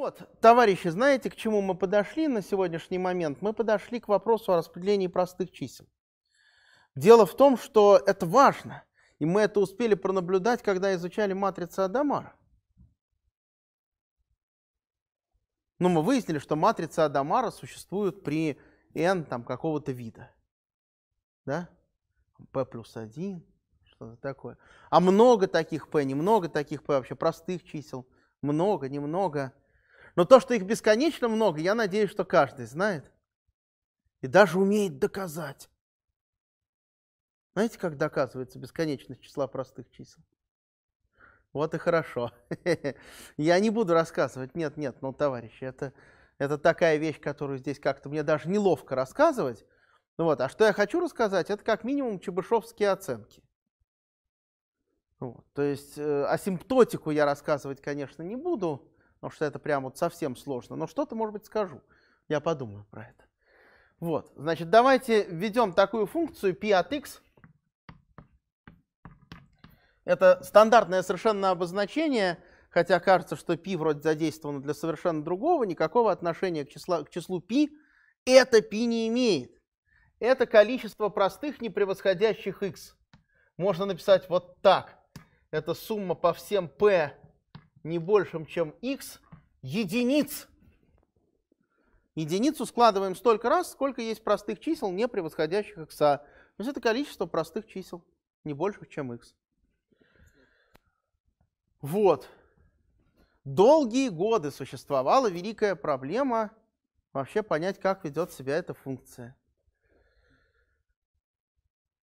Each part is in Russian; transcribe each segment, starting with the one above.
вот, товарищи, знаете, к чему мы подошли на сегодняшний момент? Мы подошли к вопросу о распределении простых чисел. Дело в том, что это важно, и мы это успели пронаблюдать, когда изучали матрицы Адамара. Но мы выяснили, что матрица Адамара существует при n там какого-то вида. Да? p плюс 1, что-то такое. А много таких p, немного таких p, вообще простых чисел. Много, немного. Но то, что их бесконечно много, я надеюсь, что каждый знает и даже умеет доказать. Знаете, как доказывается бесконечность числа простых чисел? Вот и хорошо. Я не буду рассказывать. Нет, нет, ну, товарищи, это, это такая вещь, которую здесь как-то мне даже неловко рассказывать. Ну Вот. А что я хочу рассказать, это как минимум чебышевские оценки. Вот. То есть э, асимптотику я рассказывать, конечно, не буду потому что это прям вот совсем сложно. Но что-то, может быть, скажу. Я подумаю про это. Вот, значит, давайте введем такую функцию p от x. Это стандартное совершенно обозначение, хотя кажется, что π вроде задействовано для совершенно другого, никакого отношения к, числа, к числу π это π не имеет. Это количество простых, не превосходящих x. Можно написать вот так. Это сумма по всем p не большим, чем x единиц. Единицу складываем столько раз, сколько есть простых чисел, не превосходящих x. То есть это количество простых чисел, не больших, чем x. Вот. Долгие годы существовала великая проблема вообще понять, как ведет себя эта функция.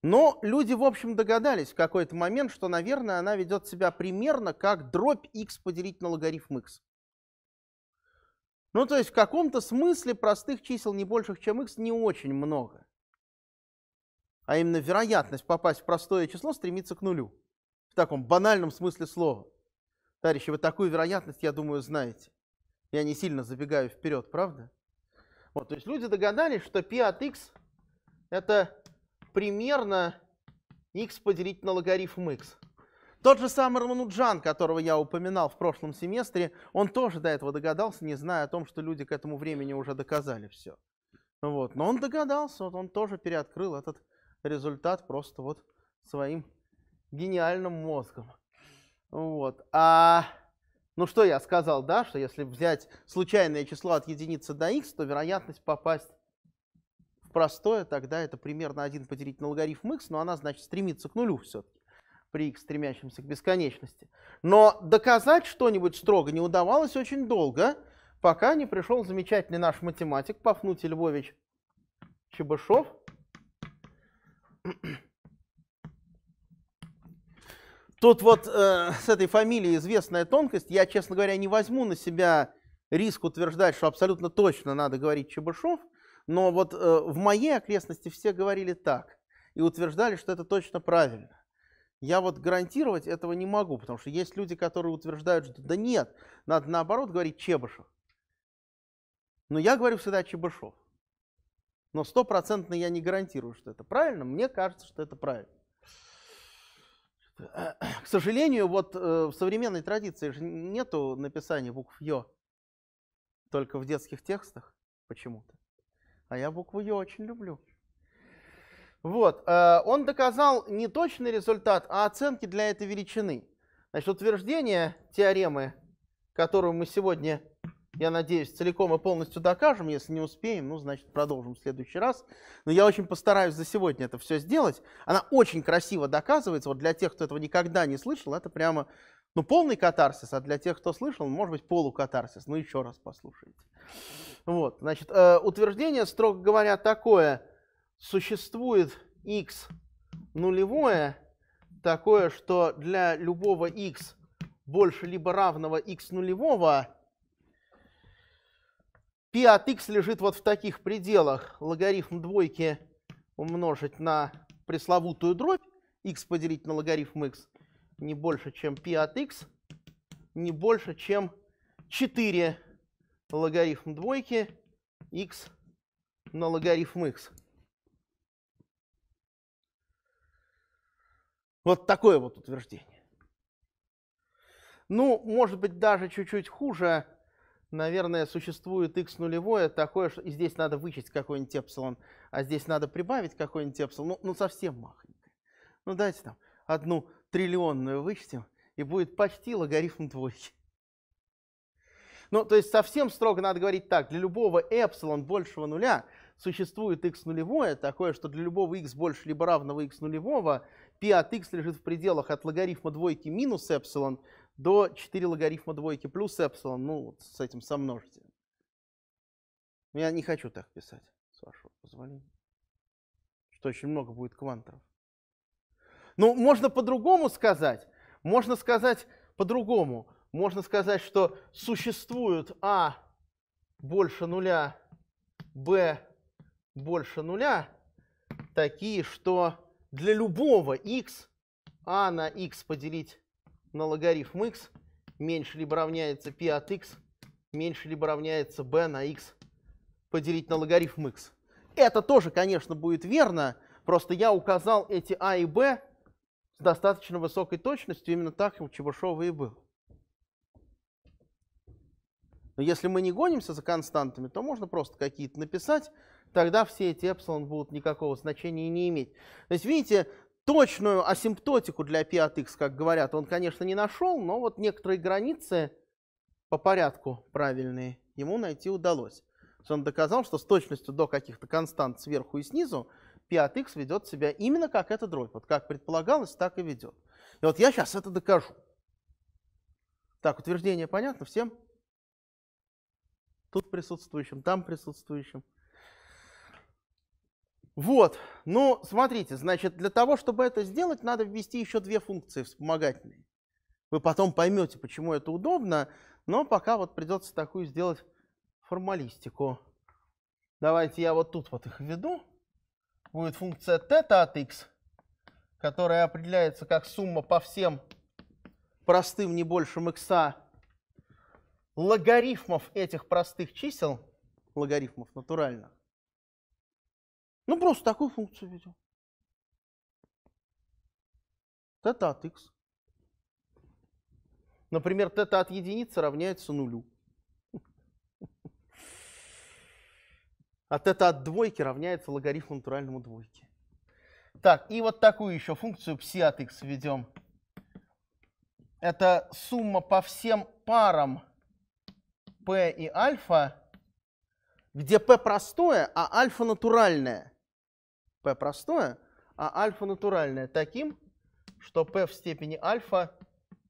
Но люди, в общем, догадались в какой-то момент, что, наверное, она ведет себя примерно как дробь x поделить на логарифм x. Ну, то есть в каком-то смысле простых чисел не больших, чем x, не очень много. А именно вероятность попасть в простое число стремится к нулю. В таком банальном смысле слова. Товарищи, вы такую вероятность, я думаю, знаете. Я не сильно забегаю вперед, правда? Вот, то есть люди догадались, что π от x это примерно x поделить на логарифм x. Тот же самый Рамануджан, которого я упоминал в прошлом семестре, он тоже до этого догадался, не зная о том, что люди к этому времени уже доказали все. Вот. Но он догадался, вот он тоже переоткрыл этот результат просто вот своим гениальным мозгом. Вот. А, ну что я сказал, да, что если взять случайное число от единицы до x, то вероятность попасть простое, тогда это примерно 1 поделить на логарифм x, но она, значит, стремится к нулю все-таки при x, стремящемся к бесконечности. Но доказать что-нибудь строго не удавалось очень долго, пока не пришел замечательный наш математик Пафнутий Львович Чебышев, Тут вот э, с этой фамилией известная тонкость. Я, честно говоря, не возьму на себя риск утверждать, что абсолютно точно надо говорить Чебышев. Но вот э, в моей окрестности все говорили так и утверждали, что это точно правильно. Я вот гарантировать этого не могу, потому что есть люди, которые утверждают, что да нет, надо наоборот говорить Чебышев. Но я говорю всегда Чебышев. Но стопроцентно я не гарантирую, что это правильно. Мне кажется, что это правильно. К сожалению, вот э, в современной традиции же нету написания букв «ё», только в детских текстах почему-то. А я букву Е очень люблю. Вот, э, он доказал не точный результат, а оценки для этой величины. Значит, утверждение теоремы, которую мы сегодня, я надеюсь, целиком и полностью докажем. Если не успеем, ну, значит, продолжим в следующий раз. Но я очень постараюсь за сегодня это все сделать. Она очень красиво доказывается. Вот для тех, кто этого никогда не слышал, это прямо ну, полный катарсис, а для тех, кто слышал, может быть, полукатарсис. Ну, еще раз послушайте. Вот, значит, э, утверждение, строго говоря, такое. Существует x нулевое, такое, что для любого x больше либо равного x нулевого, π от x лежит вот в таких пределах. Логарифм двойки умножить на пресловутую дробь, x поделить на логарифм x, не больше, чем π от x, не больше, чем 4 логарифм двойки x на логарифм x. Вот такое вот утверждение. Ну, может быть, даже чуть-чуть хуже. Наверное, существует x нулевое, такое, что и здесь надо вычесть какой-нибудь эпсилон, а здесь надо прибавить какой-нибудь эпсилон. Ну, ну совсем махонькое. Ну, дайте там одну триллионную вычтем, и будет почти логарифм двойки. Ну, то есть совсем строго надо говорить так, для любого эпсилон большего нуля существует x нулевое, такое, что для любого x больше либо равного x нулевого, π от x лежит в пределах от логарифма двойки минус эпсилон до 4 логарифма двойки плюс эпсилон, ну, вот с этим сомножителем. Я не хочу так писать, с вашего позволения, что очень много будет квантов. Ну, можно по-другому сказать. Можно сказать по-другому. Можно сказать, что существуют А больше нуля, Б больше нуля, такие, что для любого x А на x поделить на логарифм x меньше либо равняется π от x меньше либо равняется b на x поделить на логарифм x. Это тоже, конечно, будет верно, просто я указал эти а и b с достаточно высокой точностью, именно так у Чебышева и был. Но если мы не гонимся за константами, то можно просто какие-то написать, тогда все эти эпсилон будут никакого значения не иметь. То есть, видите, точную асимптотику для π от x, как говорят, он, конечно, не нашел, но вот некоторые границы по порядку правильные ему найти удалось. То есть Он доказал, что с точностью до каких-то констант сверху и снизу P x ведет себя именно как эта дробь. Вот как предполагалось, так и ведет. И вот я сейчас это докажу. Так, утверждение понятно всем? Тут присутствующим, там присутствующим. Вот, ну, смотрите, значит, для того, чтобы это сделать, надо ввести еще две функции вспомогательные. Вы потом поймете, почему это удобно, но пока вот придется такую сделать формалистику. Давайте я вот тут вот их введу будет функция θ от x, которая определяется как сумма по всем простым не больше x логарифмов этих простых чисел, логарифмов натурально. Ну, просто такую функцию видел. θ от x. Например, θ от единицы равняется нулю. от это от двойки равняется логарифму натуральному двойки. Так, и вот такую еще функцию пси от x введем. Это сумма по всем парам p и альфа, где p простое, а альфа натуральное. p простое, а альфа натуральное таким, что p в степени альфа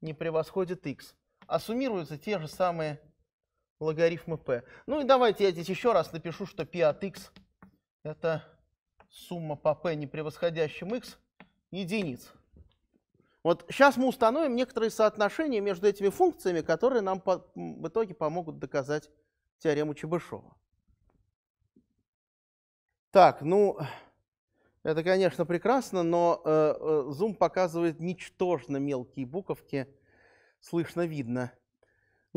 не превосходит x. А суммируются те же самые логарифма p. Ну и давайте я здесь еще раз напишу, что p от x это сумма по p не превосходящим x единиц. Вот сейчас мы установим некоторые соотношения между этими функциями, которые нам по, в итоге помогут доказать теорему Чебышева. Так, ну, это, конечно, прекрасно, но э, э, Zoom показывает ничтожно мелкие буковки, слышно-видно.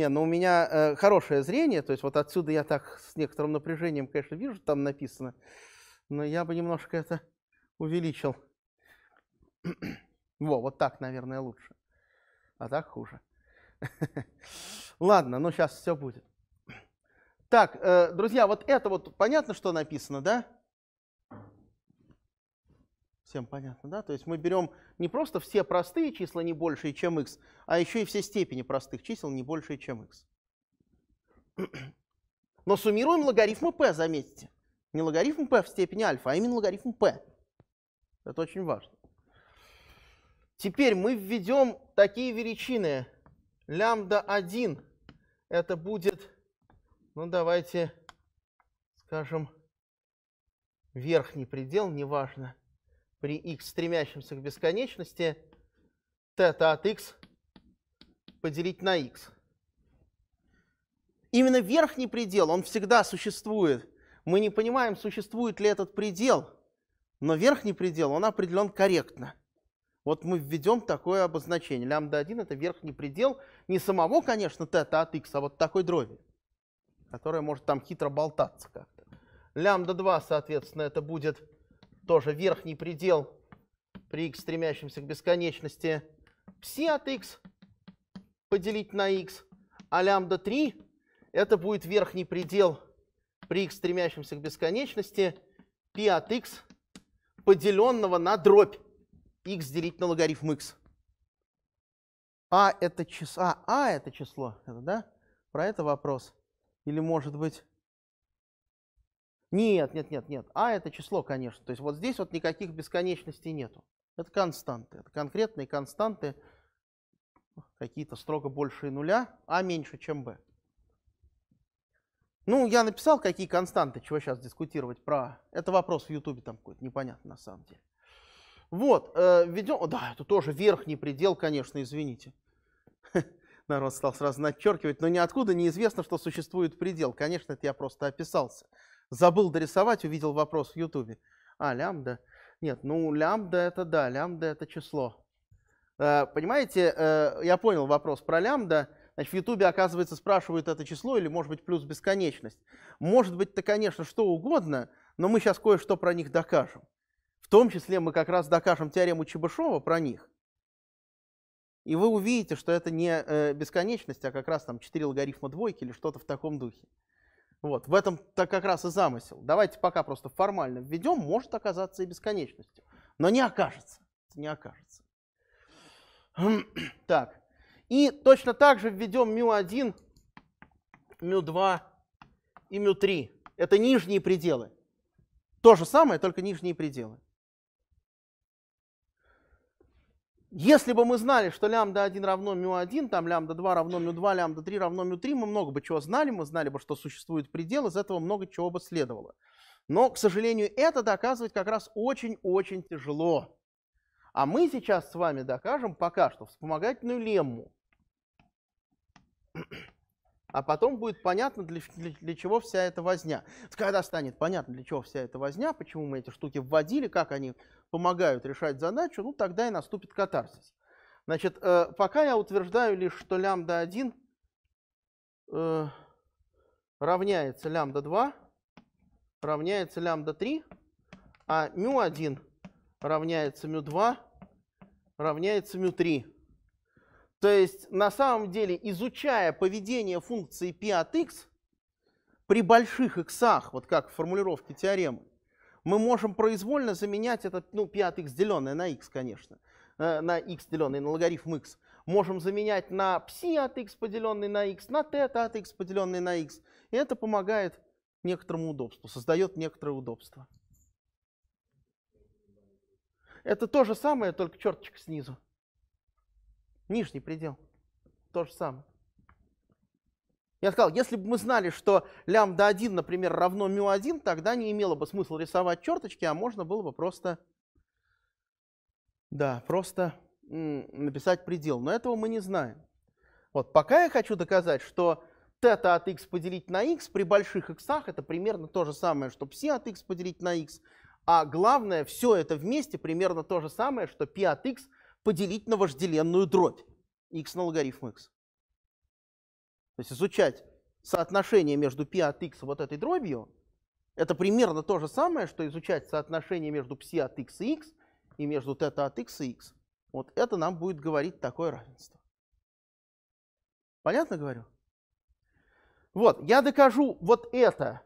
Не, ну у меня э, хорошее зрение, то есть вот отсюда я так с некоторым напряжением, конечно, вижу, там написано, но я бы немножко это увеличил. Во, вот так, наверное, лучше. А так хуже. Ладно, ну сейчас все будет. Так, э, друзья, вот это вот понятно, что написано, да? Всем понятно, да? То есть мы берем не просто все простые числа не большие, чем x, а еще и все степени простых чисел не большие, чем x. Но суммируем логарифмы p, заметьте. Не логарифм p в степени альфа, а именно логарифм p. Это очень важно. Теперь мы введем такие величины. Лямбда 1 это будет, ну давайте скажем, верхний предел, неважно при x стремящемся к бесконечности θ от x поделить на x. Именно верхний предел, он всегда существует. Мы не понимаем, существует ли этот предел, но верхний предел, он определен корректно. Вот мы введем такое обозначение. Лямбда-1 – это верхний предел не самого, конечно, θ от x, а вот такой дроби, которая может там хитро болтаться как-то. Лямбда-2, соответственно, это будет тоже верхний предел при x, стремящемся к бесконечности, пси от x поделить на x, а лямбда 3 это будет верхний предел при x, стремящемся к бесконечности, π от x поделенного на дробь x делить на логарифм x. А это число, а, а это число, это, да? Про это вопрос. Или может быть нет, нет, нет, нет. А это число, конечно. То есть вот здесь вот никаких бесконечностей нету. Это константы. Это конкретные константы, какие-то строго большие нуля, а меньше, чем b. Ну, я написал, какие константы, чего сейчас дискутировать про... Это вопрос в Ютубе там какой-то непонятный на самом деле. Вот, э, ведем... да, это тоже верхний предел, конечно, извините. Народ стал сразу начеркивать, но ниоткуда неизвестно, что существует предел. Конечно, это я просто описался. Забыл дорисовать, увидел вопрос в Ютубе. А, лямбда. Нет, ну лямбда это да, лямбда это число. Э, понимаете, э, я понял вопрос про лямбда. Значит, в Ютубе, оказывается, спрашивают это число или, может быть, плюс бесконечность. Может быть это конечно, что угодно, но мы сейчас кое-что про них докажем. В том числе мы как раз докажем теорему Чебышева про них. И вы увидите, что это не э, бесконечность, а как раз там 4 логарифма двойки или что-то в таком духе. Вот, в этом так как раз и замысел. Давайте пока просто формально введем, может оказаться и бесконечностью. Но не окажется. Не окажется. Так. И точно так же введем μ1, μ2 и μ3. Это нижние пределы. То же самое, только нижние пределы. Если бы мы знали, что лямбда 1 равно мю 1, там лямбда 2 равно мю 2, лямбда 3 равно мю 3, мы много бы чего знали, мы знали бы, что существует предел, из этого много чего бы следовало. Но, к сожалению, это доказывать как раз очень-очень тяжело. А мы сейчас с вами докажем пока что вспомогательную лемму а потом будет понятно, для, для, для чего вся эта возня. Когда станет понятно, для чего вся эта возня, почему мы эти штуки вводили, как они помогают решать задачу, ну тогда и наступит катарсис. Значит, э, пока я утверждаю лишь, что лямбда 1 э, равняется лямбда 2, равняется лямбда 3, а μ1 равняется μ2, равняется μ3. То есть на самом деле, изучая поведение функции π от x, при больших иксах, вот как в формулировке теоремы, мы можем произвольно заменять этот, ну, π от x деленное на x, конечно, э, на x деленное на логарифм x, можем заменять на пси от x поделенный на x, на тета от x поделенный на x. И это помогает некоторому удобству, создает некоторое удобство. Это то же самое, только черточек снизу. Нижний предел. То же самое. Я сказал, если бы мы знали, что лямбда 1, например, равно мю 1, тогда не имело бы смысла рисовать черточки, а можно было бы просто, да, просто написать предел. Но этого мы не знаем. Вот, пока я хочу доказать, что θ от x поделить на x при больших x это примерно то же самое, что пси от x поделить на x, а главное, все это вместе примерно то же самое, что π от x поделить на вожделенную дробь. x на логарифм x. То есть изучать соотношение между π от x вот этой дробью, это примерно то же самое, что изучать соотношение между пси от x и x и между θ от x и x. Вот это нам будет говорить такое равенство. Понятно говорю? Вот, я докажу вот это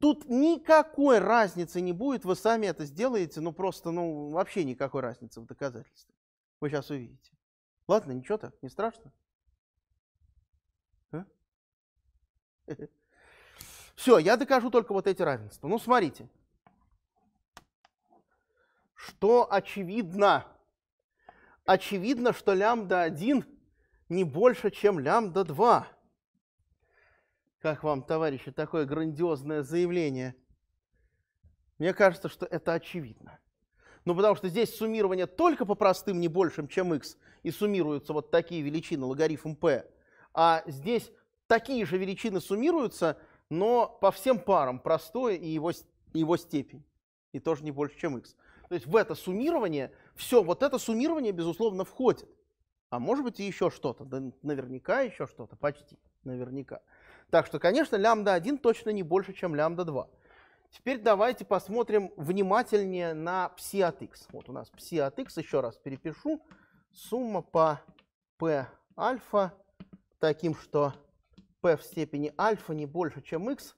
Тут никакой разницы не будет, вы сами это сделаете, ну просто, ну вообще никакой разницы в доказательстве. Вы сейчас увидите. Ладно, ничего так, не страшно. Э? Все, я докажу только вот эти равенства. Ну смотрите, что очевидно. Очевидно, что лямбда 1 не больше, чем лямбда 2. Как вам, товарищи, такое грандиозное заявление? Мне кажется, что это очевидно. Ну, потому что здесь суммирование только по простым не большим, чем x, и суммируются вот такие величины, логарифм p. А здесь такие же величины суммируются, но по всем парам, простое и его, его степень, и тоже не больше, чем x. То есть в это суммирование, все вот это суммирование, безусловно, входит. А может быть и еще что-то, да наверняка еще что-то, почти наверняка. Так что, конечно, лямбда-1 точно не больше, чем лямбда-2. Теперь давайте посмотрим внимательнее на пси от x. Вот у нас пси от x, еще раз перепишу, сумма по p альфа таким, что p в степени альфа не больше, чем x,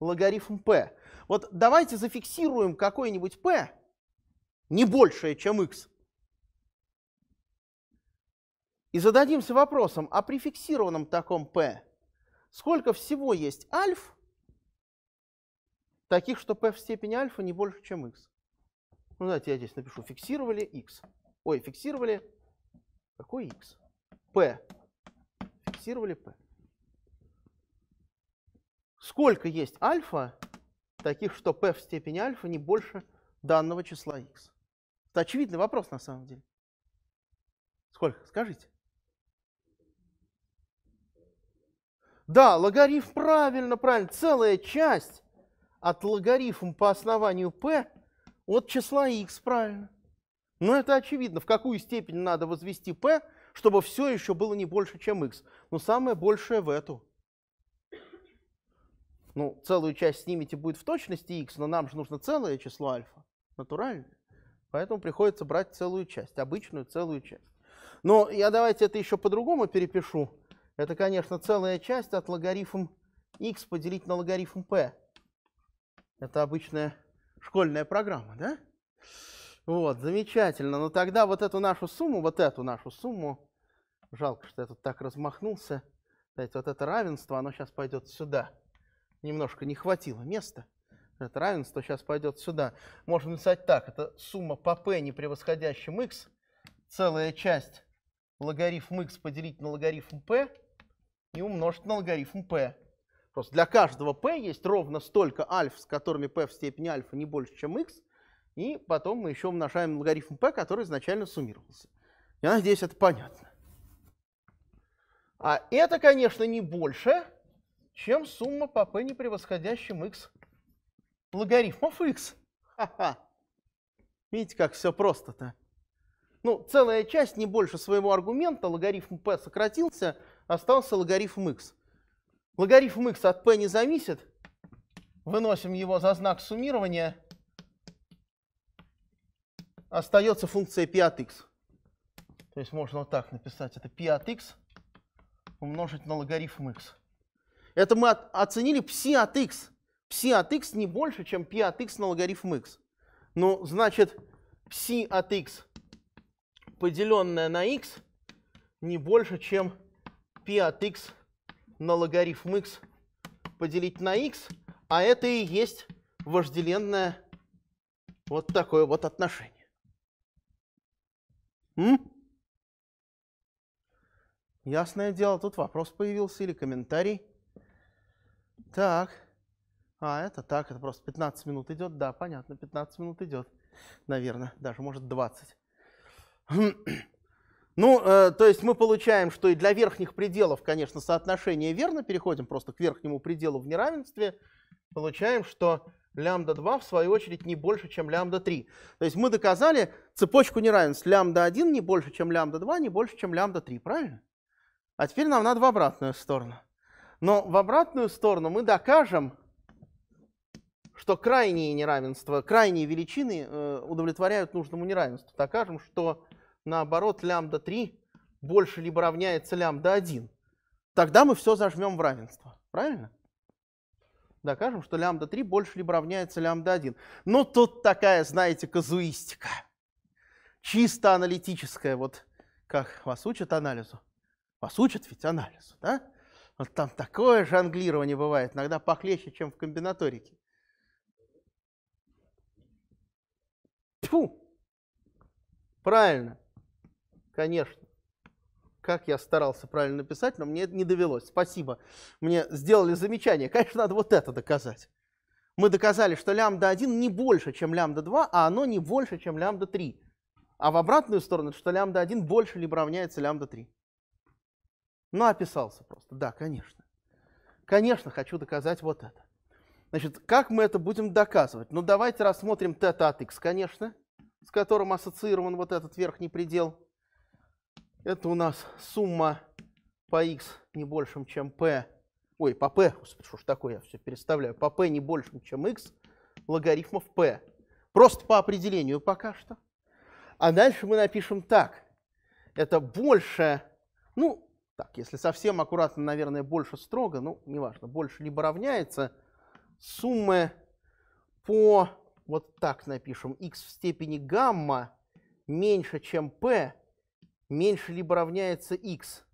логарифм p. Вот давайте зафиксируем какой-нибудь p, не большее, чем x. И зададимся вопросом, а при фиксированном таком p сколько всего есть альф, таких, что p в степени альфа не больше, чем x. Ну, давайте я здесь напишу, фиксировали x. Ой, фиксировали, какой x? p. Фиксировали p. Сколько есть альфа, таких, что p в степени альфа не больше данного числа x? Это очевидный вопрос на самом деле. Сколько? Скажите. Да, логарифм правильно, правильно. Целая часть от логарифма по основанию p от числа x, правильно. Но это очевидно, в какую степень надо возвести p, чтобы все еще было не больше, чем x. Но самое большее в эту. Ну, целую часть снимите будет в точности x, но нам же нужно целое число альфа, натуральное. Поэтому приходится брать целую часть, обычную целую часть. Но я давайте это еще по-другому перепишу. Это, конечно, целая часть от логарифм x поделить на логарифм p. Это обычная школьная программа, да? Вот, замечательно. Но тогда вот эту нашу сумму, вот эту нашу сумму, жалко, что я тут так размахнулся. Знаете, вот это равенство, оно сейчас пойдет сюда. Немножко не хватило места. Это равенство сейчас пойдет сюда. Можно написать так. Это сумма по p, не превосходящим x, целая часть логарифм x поделить на логарифм p – и умножить на логарифм p. Просто для каждого p есть ровно столько альф, с которыми p в степени альфа не больше, чем x, и потом мы еще умножаем логарифм p, который изначально суммировался. Я надеюсь, это понятно. А это, конечно, не больше, чем сумма по p, не превосходящим x логарифмов x. Ха-ха. Видите, как все просто-то. Ну, целая часть не больше своего аргумента, логарифм p сократился, остался логарифм x. Логарифм x от p не зависит. Выносим его за знак суммирования. Остается функция pi от x. То есть можно вот так написать. Это pi от x умножить на логарифм x. Это мы от, оценили пси от x. Пси от x не больше, чем π от x на логарифм x. Ну, значит, пси от x поделенное на x не больше, чем p от x на логарифм x поделить на x, а это и есть вожделенное вот такое вот отношение. М? Ясное дело, тут вопрос появился или комментарий. Так. А, это так, это просто 15 минут идет. Да, понятно, 15 минут идет. Наверное, даже может 20. Ну, э, то есть мы получаем, что и для верхних пределов, конечно, соотношение верно. Переходим просто к верхнему пределу в неравенстве. Получаем, что лямбда 2 в свою очередь не больше, чем лямбда 3. То есть мы доказали цепочку неравенств. Лямбда 1 не больше, чем лямбда 2, не больше, чем лямбда 3. Правильно? А теперь нам надо в обратную сторону. Но в обратную сторону мы докажем, что крайние неравенства, крайние величины э, удовлетворяют нужному неравенству. Докажем, что наоборот, лямбда 3 больше либо равняется лямбда 1, тогда мы все зажмем в равенство. Правильно? Докажем, что лямбда 3 больше либо равняется лямбда 1. Но ну, тут такая, знаете, казуистика. Чисто аналитическая, вот как вас учат анализу. Вас учат ведь анализу, да? Вот там такое жонглирование бывает, иногда похлеще, чем в комбинаторике. Тьфу! Правильно. Конечно. Как я старался правильно написать, но мне не довелось. Спасибо. Мне сделали замечание. Конечно, надо вот это доказать. Мы доказали, что лямбда 1 не больше, чем лямбда 2, а оно не больше, чем лямбда 3. А в обратную сторону, что лямбда 1 больше либо равняется лямбда 3. Ну, описался просто. Да, конечно. Конечно, хочу доказать вот это. Значит, как мы это будем доказывать? Ну, давайте рассмотрим θ от x, конечно, с которым ассоциирован вот этот верхний предел. Это у нас сумма по x не большим, чем p. Ой, по p, господи, что ж такое, я все переставляю. По p не большим, чем x логарифмов p. Просто по определению пока что. А дальше мы напишем так. Это больше, ну, так, если совсем аккуратно, наверное, больше строго, ну, неважно, больше либо равняется суммы по, вот так напишем, x в степени гамма меньше, чем p меньше либо равняется x.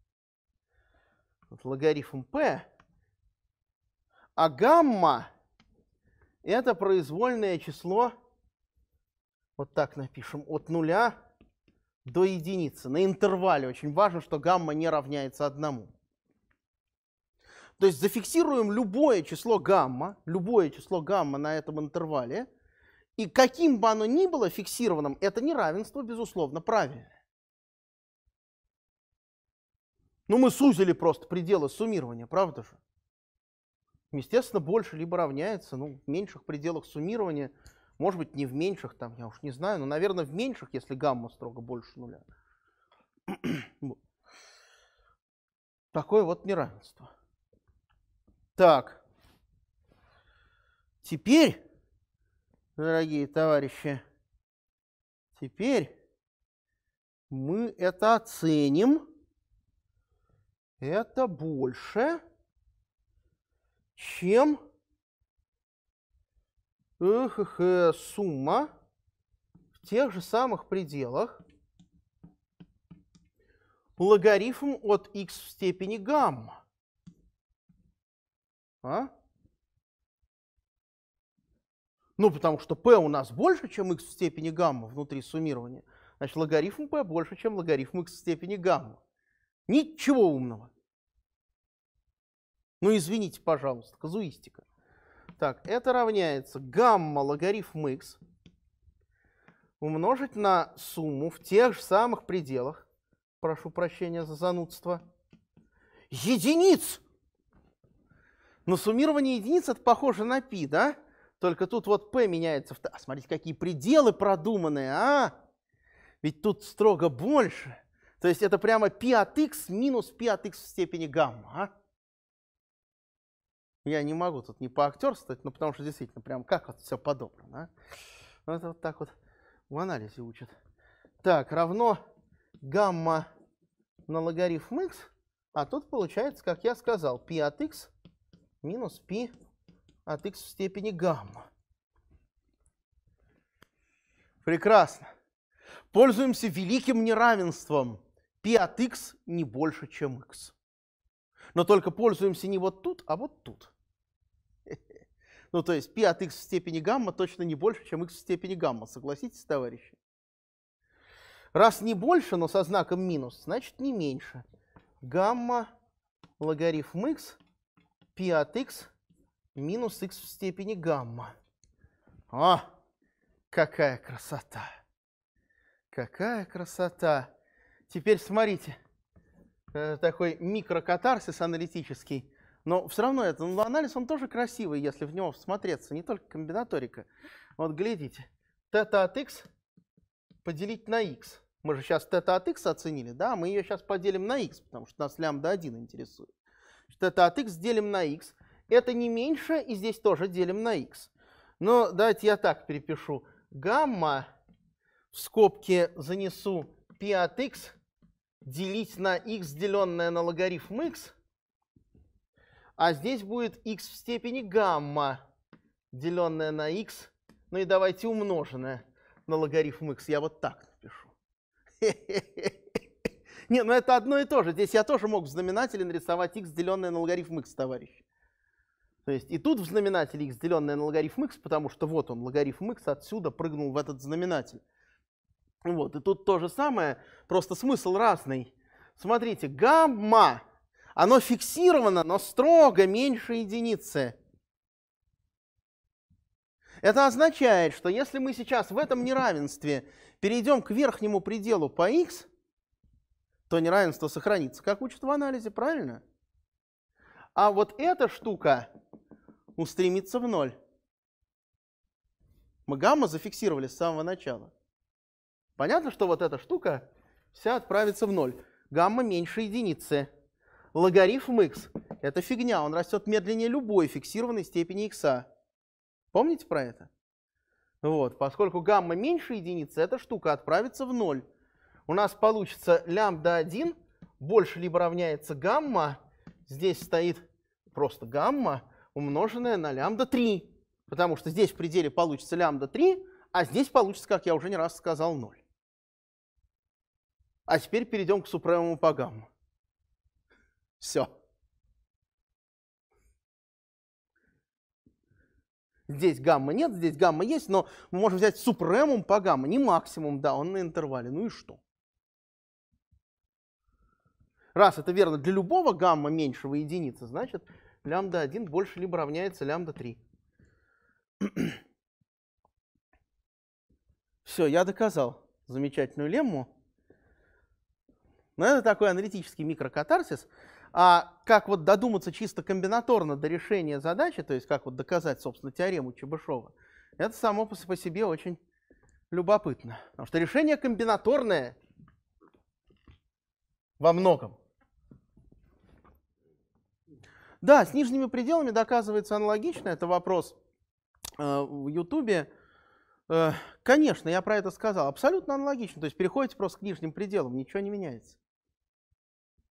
логарифм p. А гамма – это произвольное число, вот так напишем, от нуля до единицы, на интервале. Очень важно, что гамма не равняется одному. То есть зафиксируем любое число гамма, любое число гамма на этом интервале, и каким бы оно ни было фиксированным, это неравенство, безусловно, правильно. Ну, мы сузили просто пределы суммирования, правда же? Естественно, больше либо равняется, ну, в меньших пределах суммирования, может быть, не в меньших, там, я уж не знаю, но, наверное, в меньших, если гамма строго больше нуля. Такое вот неравенство. Так. Теперь, дорогие товарищи, теперь мы это оценим это больше, чем сумма в тех же самых пределах логарифм от x в степени гамма. А? Ну, потому что p у нас больше, чем x в степени гамма внутри суммирования. Значит, логарифм p больше, чем логарифм x в степени гамма. Ничего умного. Ну, извините, пожалуйста, казуистика. Так, это равняется гамма логарифм x умножить на сумму в тех же самых пределах, прошу прощения за занудство, единиц. Но суммирование единиц это похоже на π, да? Только тут вот p меняется А смотрите, какие пределы продуманные, а? Ведь тут строго больше. То есть это прямо π от x минус π от x в степени гамма. А? Я не могу тут не поактерствовать, но ну, потому что действительно прям как вот все подобрано. А? Это вот так вот в анализе учат. Так, равно гамма на логарифм x, а тут получается, как я сказал, π от x минус π от x в степени гамма. Прекрасно. Пользуемся великим неравенством P от x не больше, чем x. Но только пользуемся не вот тут, а вот тут. Ну, то есть P от x в степени гамма точно не больше, чем x в степени гамма. Согласитесь, товарищи? Раз не больше, но со знаком минус, значит не меньше. Гамма логарифм x P от x минус x в степени гамма. О, а, какая красота! Какая красота! Теперь смотрите, э, такой микрокатарсис аналитический. Но все равно это, ну, анализ, он тоже красивый, если в него смотреться. не только комбинаторика. Вот глядите, θ от x поделить на x. Мы же сейчас θ от x оценили, да, мы ее сейчас поделим на x, потому что нас лямбда 1 интересует. θ от x делим на x. Это не меньше, и здесь тоже делим на x. Но давайте я так перепишу. Гамма в скобке занесу π от x делить на x, деленное на логарифм x, а здесь будет x в степени гамма, деленное на x, ну и давайте умноженное на логарифм x. Я вот так напишу. Не, ну это одно и то же. Здесь я тоже мог в знаменателе нарисовать x, деленное на логарифм x, товарищи. То есть и тут в знаменателе x, деленное на логарифм x, потому что вот он, логарифм x отсюда прыгнул в этот знаменатель. Вот, и тут то же самое, просто смысл разный. Смотрите, гамма, оно фиксировано, но строго меньше единицы. Это означает, что если мы сейчас в этом неравенстве перейдем к верхнему пределу по x, то неравенство сохранится, как учат в анализе, правильно? А вот эта штука устремится в ноль. Мы гамма зафиксировали с самого начала. Понятно, что вот эта штука вся отправится в ноль. Гамма меньше единицы. Логарифм x – это фигня, он растет медленнее любой фиксированной степени x. Помните про это? Вот, поскольку гамма меньше единицы, эта штука отправится в ноль. У нас получится лямбда 1 больше либо равняется гамма, здесь стоит просто гамма, умноженная на лямбда 3, потому что здесь в пределе получится лямбда 3, а здесь получится, как я уже не раз сказал, 0. А теперь перейдем к суправому богам. Все. Здесь гамма нет, здесь гамма есть, но мы можем взять супремум по гамма, не максимум, да, он на интервале. Ну и что? Раз это верно для любого гамма меньшего единицы, значит лямбда 1 больше либо равняется лямбда 3. Все, я доказал замечательную лемму. Но ну, это такой аналитический микрокатарсис. А как вот додуматься чисто комбинаторно до решения задачи, то есть как вот доказать, собственно, теорему Чебышева, это само по себе очень любопытно. Потому что решение комбинаторное во многом. Да, с нижними пределами доказывается аналогично. Это вопрос э, в Ютубе. Э, конечно, я про это сказал. Абсолютно аналогично. То есть переходите просто к нижним пределам, ничего не меняется.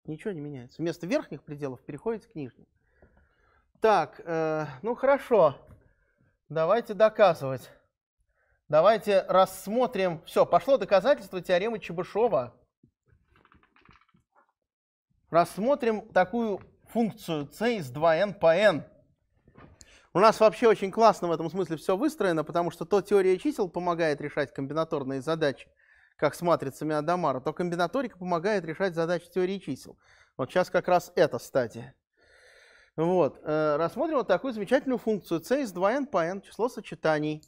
Ничего не меняется. Вместо верхних пределов переходите к нижним. Так, э, ну хорошо. Давайте доказывать. Давайте рассмотрим. Все, пошло доказательство теоремы Чебышева. Рассмотрим такую функцию c из 2n по n. У нас вообще очень классно в этом смысле все выстроено, потому что то теория чисел помогает решать комбинаторные задачи, как с матрицами Адамара, то комбинаторика помогает решать задачи теории чисел. Вот сейчас как раз эта стадия. Вот. Э, рассмотрим вот такую замечательную функцию c из 2n по n, число сочетаний.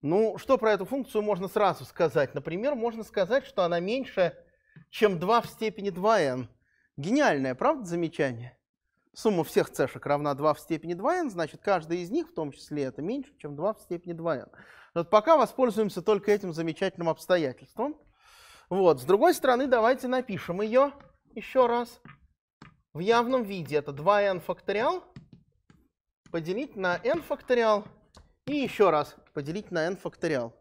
Ну, что про эту функцию можно сразу сказать? Например, можно сказать, что она меньше, чем 2 в степени 2n. Гениальное, правда, замечание? сумма всех c цешек равна 2 в степени 2n, значит, каждый из них, в том числе, это меньше, чем 2 в степени 2n. Вот пока воспользуемся только этим замечательным обстоятельством. Вот, с другой стороны, давайте напишем ее еще раз. В явном виде это 2n факториал поделить на n факториал и еще раз поделить на n факториал.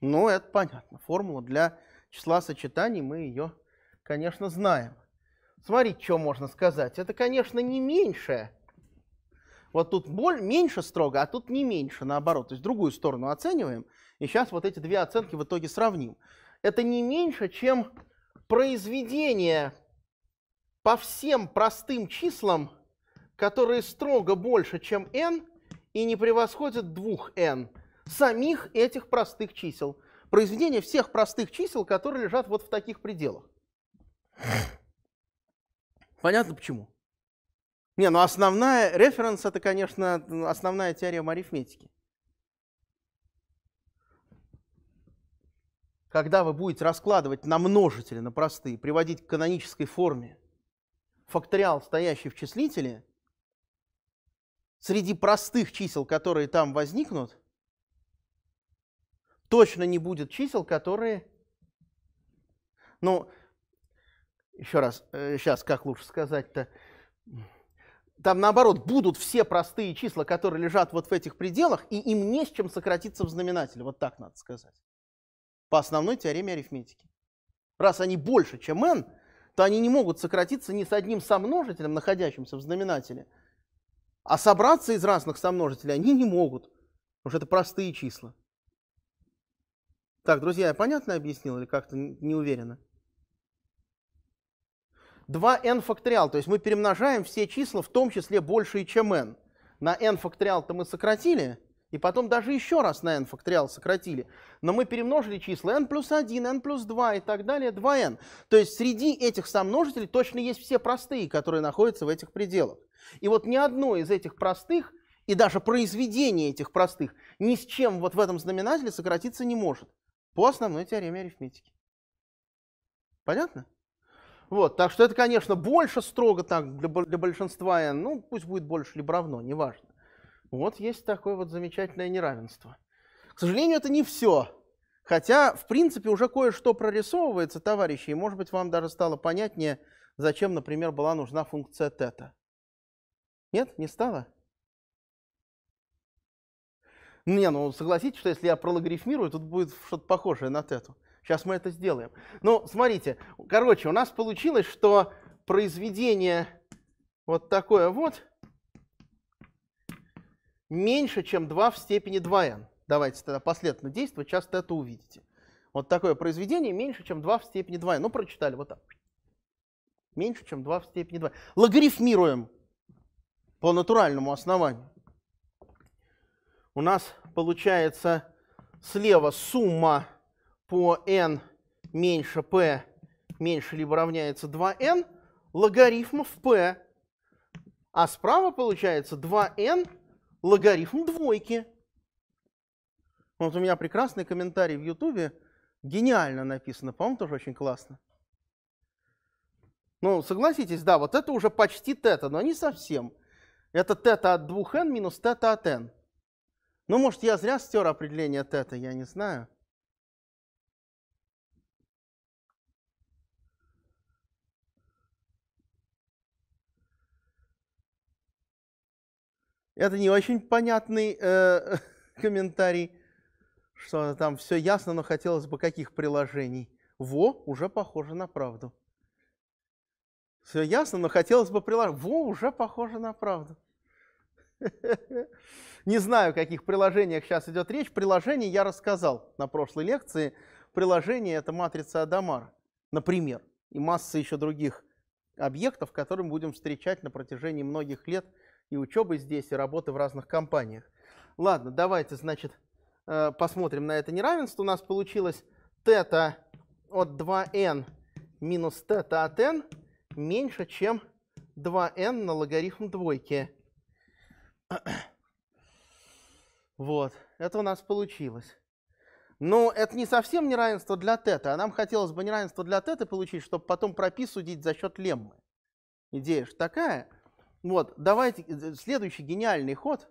Ну, это понятно. Формула для числа сочетаний мы ее, конечно, знаем. Смотрите, что можно сказать. Это, конечно, не меньше. Вот тут боль меньше строго, а тут не меньше, наоборот. То есть другую сторону оцениваем. И сейчас вот эти две оценки в итоге сравним. Это не меньше, чем произведение по всем простым числам, которые строго больше, чем n, и не превосходят 2n, самих этих простых чисел. Произведение всех простых чисел, которые лежат вот в таких пределах. Понятно почему? Не, ну основная референс это, конечно, ну, основная теорема арифметики. Когда вы будете раскладывать на множители, на простые, приводить к канонической форме факториал, стоящий в числителе, среди простых чисел, которые там возникнут, точно не будет чисел, которые... Ну, еще раз, сейчас э, как лучше сказать-то, там наоборот будут все простые числа, которые лежат вот в этих пределах, и им не с чем сократиться в знаменателе, вот так надо сказать, по основной теореме арифметики. Раз они больше, чем n, то они не могут сократиться ни с одним сомножителем, находящимся в знаменателе, а собраться из разных сомножителей они не могут, потому что это простые числа. Так, друзья, я понятно объяснил или как-то не уверенно? 2n факториал, то есть мы перемножаем все числа, в том числе большие, чем n. На n факториал-то мы сократили, и потом даже еще раз на n факториал сократили. Но мы перемножили числа n плюс 1, n плюс 2 и так далее, 2n. То есть среди этих сомножителей точно есть все простые, которые находятся в этих пределах. И вот ни одно из этих простых, и даже произведение этих простых, ни с чем вот в этом знаменателе сократиться не может. По основной теореме арифметики. Понятно? Вот, так что это, конечно, больше строго так для, для большинства ну пусть будет больше либо равно, неважно. Вот есть такое вот замечательное неравенство. К сожалению, это не все. Хотя, в принципе, уже кое-что прорисовывается, товарищи, и, может быть, вам даже стало понятнее, зачем, например, была нужна функция тета. Нет, не стало? Не, ну согласитесь, что если я прологарифмирую, тут будет что-то похожее на тету. Сейчас мы это сделаем. Ну, смотрите, короче, у нас получилось, что произведение вот такое вот меньше, чем 2 в степени 2n. Давайте тогда последовательно действовать, часто это увидите. Вот такое произведение меньше, чем 2 в степени 2. Ну, прочитали вот так. Меньше, чем 2 в степени 2. Логарифмируем по натуральному основанию. У нас получается слева сумма по n меньше p меньше либо равняется 2n логарифмов p. А справа получается 2n логарифм двойки. Вот у меня прекрасный комментарий в Ютубе. Гениально написано, по-моему, тоже очень классно. Ну, согласитесь, да, вот это уже почти тета, но не совсем. Это тета от 2n минус тета от n. Ну, может, я зря стер определение тета, я не знаю. Это не очень понятный э, комментарий, что там все ясно, но хотелось бы каких приложений. Во, уже похоже на правду. Все ясно, но хотелось бы приложений. Во, уже похоже на правду. Не знаю, о каких приложениях сейчас идет речь. Приложение я рассказал на прошлой лекции. Приложение – это матрица Адамар, например, и масса еще других объектов, которые мы будем встречать на протяжении многих лет – и учебы здесь, и работы в разных компаниях. Ладно, давайте, значит, э, посмотрим на это неравенство. У нас получилось тета от 2n минус тета от n меньше, чем 2n на логарифм двойки. Вот, это у нас получилось. Но ну, это не совсем неравенство для тета, а нам хотелось бы неравенство для тета получить, чтобы потом прописудить за счет леммы. Идея же такая – вот, давайте, э, следующий гениальный ход.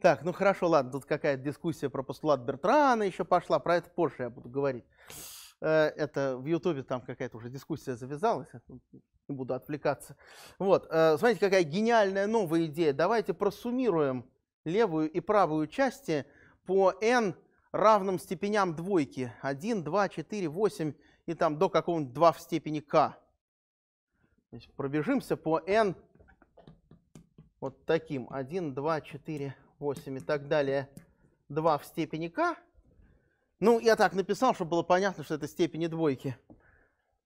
Так, ну хорошо, ладно, тут какая-то дискуссия про постулат Бертрана еще пошла, про это позже я буду говорить. Э, это в Ютубе там какая-то уже дискуссия завязалась, не буду отвлекаться. Вот, э, смотрите, какая гениальная новая идея. Давайте просуммируем левую и правую части по n равным степеням двойки. 1, 2, 4, 8, и там до какого-нибудь 2 в степени k. То есть пробежимся по n вот таким. 1, 2, 4, 8 и так далее. 2 в степени k. Ну, я так написал, чтобы было понятно, что это степени двойки.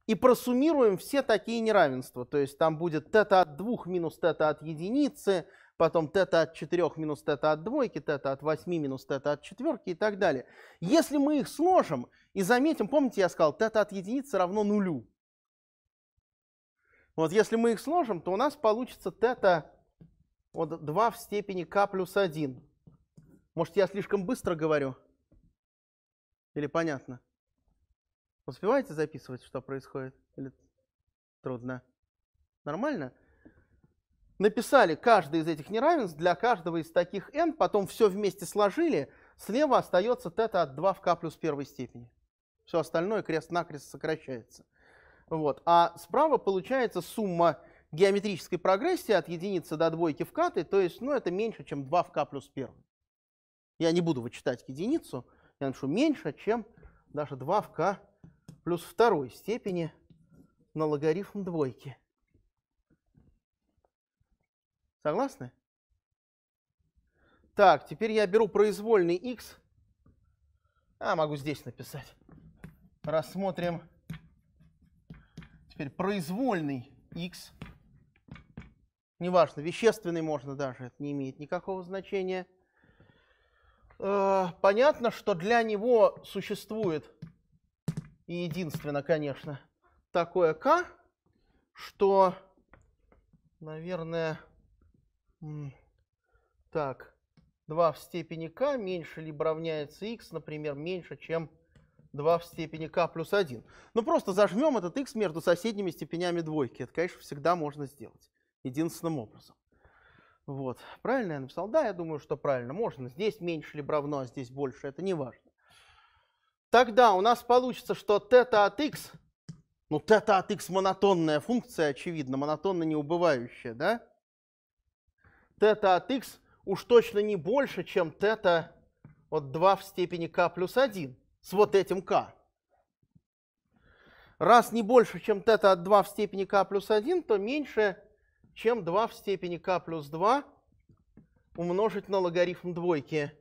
И просуммируем все такие неравенства. То есть там будет θ от 2 минус θ от единицы, потом тета от 4 минус тета от двойки, тета от 8 минус тета от четверки и так далее. Если мы их сложим и заметим, помните, я сказал, тета от единицы равно нулю. Вот если мы их сложим, то у нас получится тета от 2 в степени k плюс 1. Может, я слишком быстро говорю? Или понятно? Успеваете записывать, что происходит? Или трудно? Нормально? написали каждый из этих неравенств для каждого из таких n, потом все вместе сложили, слева остается тета от 2 в k плюс первой степени. Все остальное крест-накрест сокращается. Вот. А справа получается сумма геометрической прогрессии от единицы до двойки в каты, то есть ну, это меньше, чем 2 в k плюс 1. Я не буду вычитать единицу, я напишу меньше, чем даже 2 в k плюс второй степени на логарифм двойки. Согласны? Так, теперь я беру произвольный x. А, могу здесь написать. Рассмотрим теперь произвольный x. Неважно, вещественный можно даже, это не имеет никакого значения. Э, понятно, что для него существует, и единственно, конечно, такое k, что, наверное, так, 2 в степени k меньше либо равняется x, например, меньше, чем 2 в степени k плюс 1. Ну, просто зажмем этот x между соседними степенями двойки. Это, конечно, всегда можно сделать единственным образом. Вот. Правильно я написал? Да, я думаю, что правильно. Можно. Здесь меньше либо равно, а здесь больше. Это не важно. Тогда у нас получится, что θ от x, ну, θ от x монотонная функция, очевидно, монотонно неубывающая, убывающая, да? Тета от x уж точно не больше, чем тета от 2 в степени k плюс 1 с вот этим k. Раз не больше, чем тета от 2 в степени k плюс 1, то меньше, чем 2 в степени k плюс 2 умножить на логарифм двойки.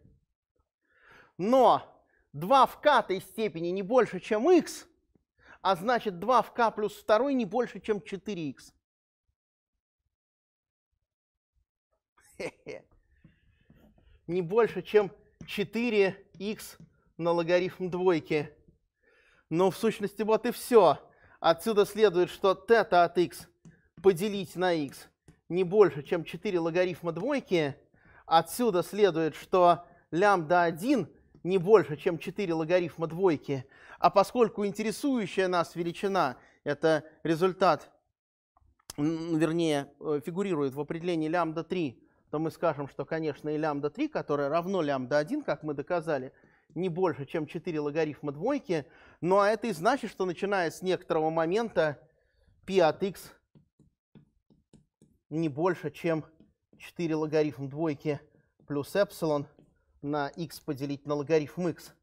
Но 2 в k-той степени не больше, чем x, а значит 2 в k плюс 2 не больше, чем 4x. не больше, чем 4х на логарифм двойки. Но в сущности вот и все. Отсюда следует, что θ от x поделить на x не больше, чем 4 логарифма двойки. Отсюда следует, что лямбда 1 не больше, чем 4 логарифма двойки. А поскольку интересующая нас величина – это результат, вернее, э, фигурирует в определении лямбда 3 то мы скажем, что, конечно, и лямбда 3, которая равно лямбда 1, как мы доказали, не больше, чем 4 логарифма двойки. Ну а это и значит, что начиная с некоторого момента π от x не больше, чем 4 логарифм двойки плюс эпсилон на x поделить на логарифм x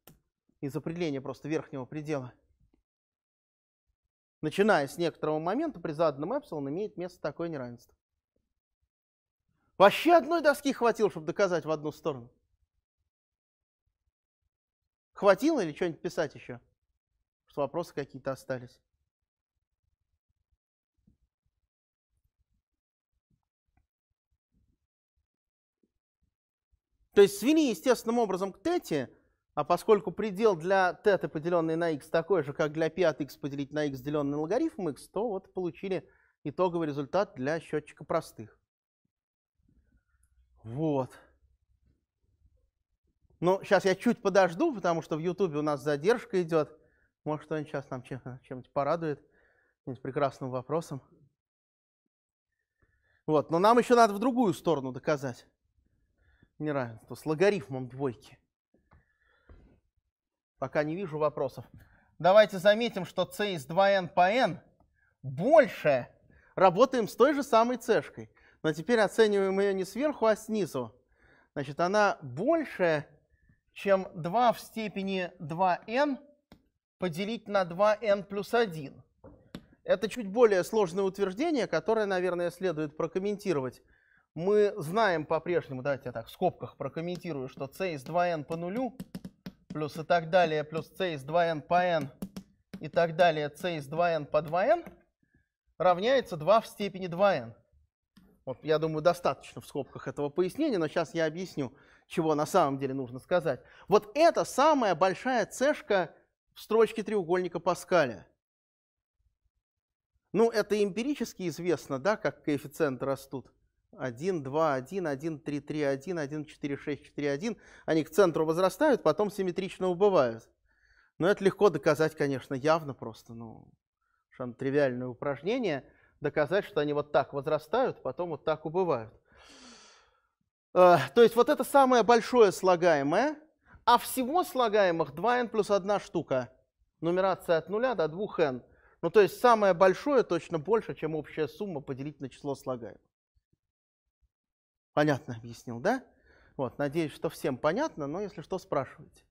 из определения просто верхнего предела. Начиная с некоторого момента при заданном эпсилон имеет место такое неравенство. Вообще одной доски хватило, чтобы доказать в одну сторону. Хватило или что-нибудь писать еще? Что вопросы какие-то остались? То есть свели естественным образом к тете, а поскольку предел для тета, поделенный на x, такой же, как для пи от x поделить на x, деленный на логарифм x, то вот получили итоговый результат для счетчика простых. Вот. Ну, сейчас я чуть подожду, потому что в Ютубе у нас задержка идет. Может, что-нибудь сейчас нам чем-нибудь порадует, каким-нибудь прекрасным вопросом. Вот, но нам еще надо в другую сторону доказать Не неравенство с логарифмом двойки. Пока не вижу вопросов. Давайте заметим, что c из 2n по n больше. Работаем с той же самой c-шкой но теперь оцениваем ее не сверху, а снизу. Значит, она больше, чем 2 в степени 2n поделить на 2n плюс 1. Это чуть более сложное утверждение, которое, наверное, следует прокомментировать. Мы знаем по-прежнему, давайте я так в скобках прокомментирую, что c из 2n по нулю плюс и так далее, плюс c из 2n по n и так далее, c из 2n по 2n равняется 2 в степени 2n. Вот, я думаю, достаточно в скобках этого пояснения, но сейчас я объясню, чего на самом деле нужно сказать. Вот это самая большая цешка в строчке треугольника Паскаля. Ну, это эмпирически известно, да, как коэффициенты растут. 1, 2, 1, 1, 3, 3, 1, 1, 4, 6, 4, 1. Они к центру возрастают, потом симметрично убывают. Но это легко доказать, конечно, явно просто. Ну, совершенно тривиальное упражнение – доказать, что они вот так возрастают, потом вот так убывают. То есть вот это самое большое слагаемое, а всего слагаемых 2n плюс 1 штука. Нумерация от 0 до 2n. Ну то есть самое большое точно больше, чем общая сумма поделить на число слагаемых. Понятно объяснил, да? Вот, надеюсь, что всем понятно, но если что, спрашивайте.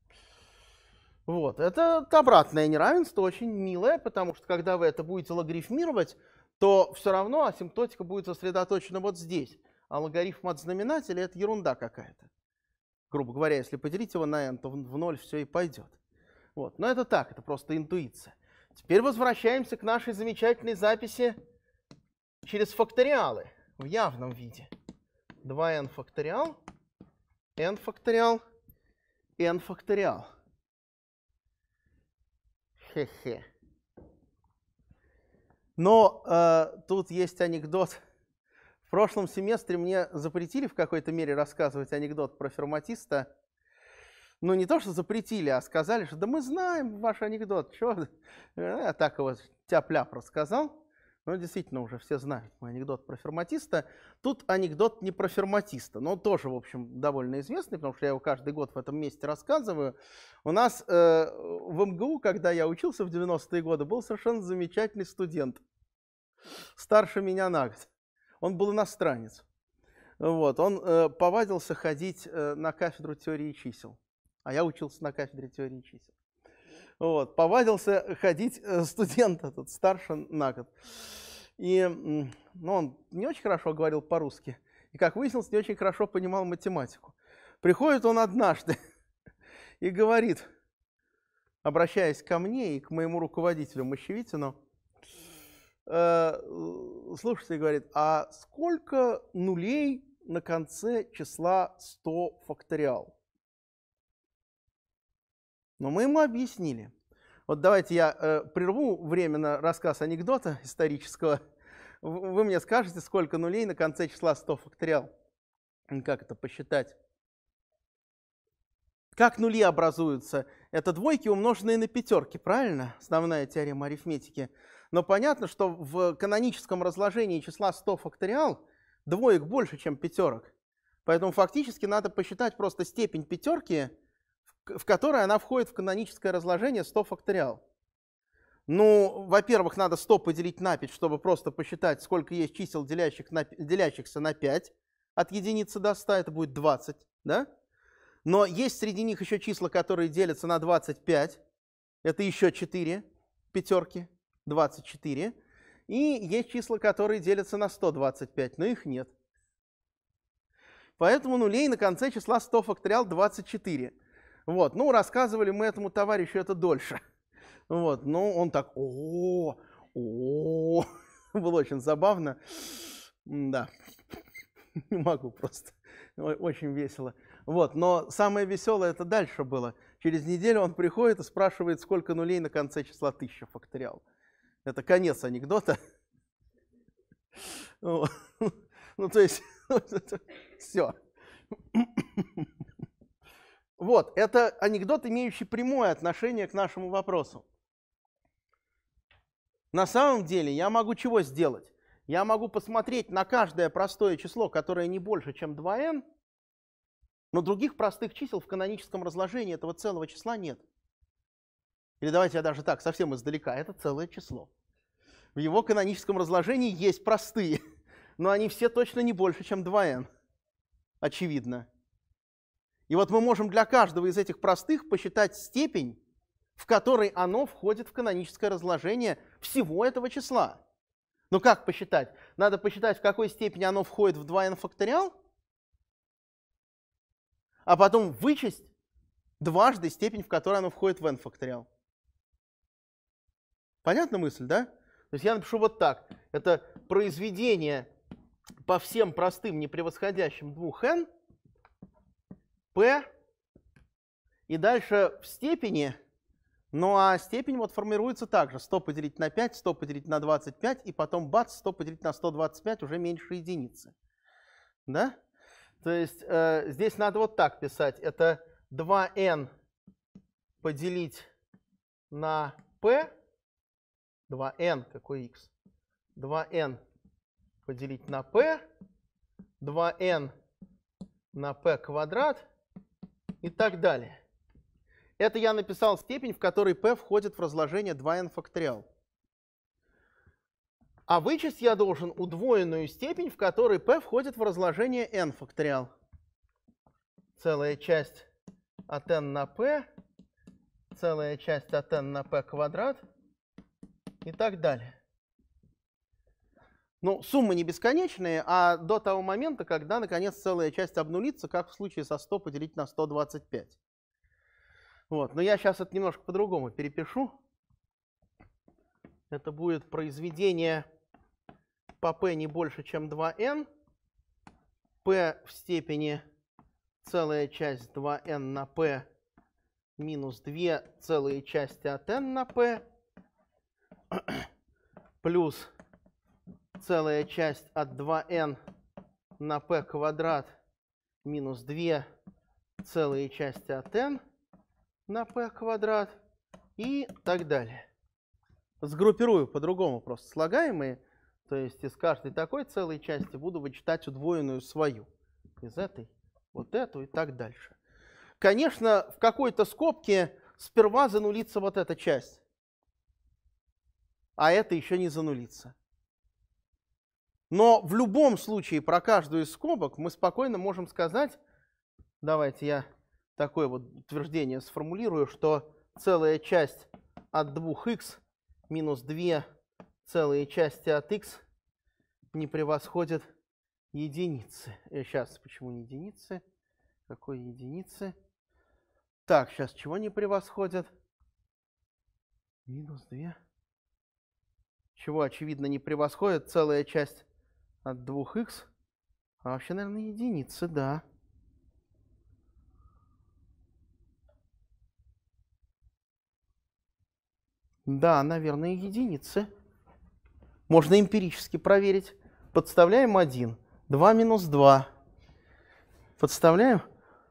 Вот, это обратное неравенство очень милое, потому что когда вы это будете логарифмировать, то все равно асимптотика будет сосредоточена вот здесь. А логарифм от знаменателя – это ерунда какая-то. Грубо говоря, если поделить его на n, то в ноль все и пойдет. Вот. Но это так, это просто интуиция. Теперь возвращаемся к нашей замечательной записи через факториалы в явном виде. 2n факториал, n факториал, n факториал. Хе-хе. Но э, тут есть анекдот. В прошлом семестре мне запретили в какой-то мере рассказывать анекдот про ферматиста. Ну, не то, что запретили, а сказали, что да мы знаем ваш анекдот. Чего? А э, так его тяп-ляп рассказал. Ну, действительно, уже все знают мой анекдот про ферматиста. Тут анекдот не про ферматиста, но тоже, в общем, довольно известный, потому что я его каждый год в этом месте рассказываю. У нас э, в МГУ, когда я учился в 90-е годы, был совершенно замечательный студент, старше меня на год. Он был иностранец. Вот, он э, повадился ходить э, на кафедру теории чисел, а я учился на кафедре теории чисел. Вот, повадился ходить э, студент этот, старше на год. И ну, он не очень хорошо говорил по-русски. И, как выяснилось, не очень хорошо понимал математику. Приходит он однажды и говорит, обращаясь ко мне и к моему руководителю Мощевитину, э, слушайте, говорит, а сколько нулей на конце числа 100 факториал? Но мы ему объяснили. Вот давайте я э, прерву временно рассказ анекдота исторического. Вы мне скажете, сколько нулей на конце числа 100 факториал? Как это посчитать? Как нули образуются? Это двойки, умноженные на пятерки, правильно? Основная теорема арифметики. Но понятно, что в каноническом разложении числа 100 факториал двоек больше, чем пятерок. Поэтому фактически надо посчитать просто степень пятерки – в которой она входит в каноническое разложение 100 факториал. Ну, во-первых, надо 100 поделить на 5, чтобы просто посчитать, сколько есть чисел, делящих на, делящихся на 5 от единицы до 100, это будет 20, да? Но есть среди них еще числа, которые делятся на 25, это еще 4 пятерки, 24. И есть числа, которые делятся на 125, но их нет. Поэтому нулей на конце числа 100 факториал 24. Вот, ну, рассказывали мы этому товарищу это дольше. Вот, ну, он так, о о было очень забавно. Да, не могу просто, очень весело. Вот, но самое веселое это дальше было. Через неделю он приходит и спрашивает, сколько нулей на конце числа 1000 факториал. Это конец анекдота. Ну, то есть, все. Вот, это анекдот, имеющий прямое отношение к нашему вопросу. На самом деле я могу чего сделать? Я могу посмотреть на каждое простое число, которое не больше, чем 2n, но других простых чисел в каноническом разложении этого целого числа нет. Или давайте я даже так, совсем издалека, это целое число. В его каноническом разложении есть простые, но они все точно не больше, чем 2n, очевидно. И вот мы можем для каждого из этих простых посчитать степень, в которой оно входит в каноническое разложение всего этого числа. Но как посчитать? Надо посчитать, в какой степени оно входит в 2n факториал, а потом вычесть дважды степень, в которой оно входит в n факториал. Понятна мысль, да? То есть я напишу вот так. Это произведение по всем простым не превосходящим 2n P, и дальше в степени, ну а степень вот формируется также 100 поделить на 5, 100 поделить на 25, и потом бац, 100 поделить на 125 уже меньше единицы. Да? То есть э, здесь надо вот так писать. Это 2n поделить на p, 2n, какой x, 2n поделить на p, 2n на p квадрат – и так далее. Это я написал степень, в которой p входит в разложение 2n факториал. А вычесть я должен удвоенную степень, в которой p входит в разложение n факториал. Целая часть от n на p, целая часть от n на p квадрат и так далее. Ну, суммы не бесконечные, а до того момента, когда, наконец, целая часть обнулится, как в случае со 100 поделить на 125. Вот, но я сейчас это немножко по-другому перепишу. Это будет произведение по p не больше, чем 2n, p в степени целая часть 2n на p минус 2 целые части от n на p плюс целая часть от 2n на p квадрат минус 2 целые части от n на p квадрат и так далее. Сгруппирую по-другому просто слагаемые, то есть из каждой такой целой части буду вычитать удвоенную свою. Из этой, вот эту и так дальше. Конечно, в какой-то скобке сперва занулится вот эта часть, а это еще не занулится. Но в любом случае про каждую из скобок мы спокойно можем сказать, давайте я такое вот утверждение сформулирую, что целая часть от 2х минус 2 целые части от x не превосходит единицы. Я э, сейчас, почему не единицы? Какой единицы? Так, сейчас чего не превосходит? Минус 2. Чего, очевидно, не превосходит целая часть от 2х. А вообще, наверное, единицы, да. Да, наверное, единицы. Можно эмпирически проверить. Подставляем 1. 2 минус 2. Подставляем,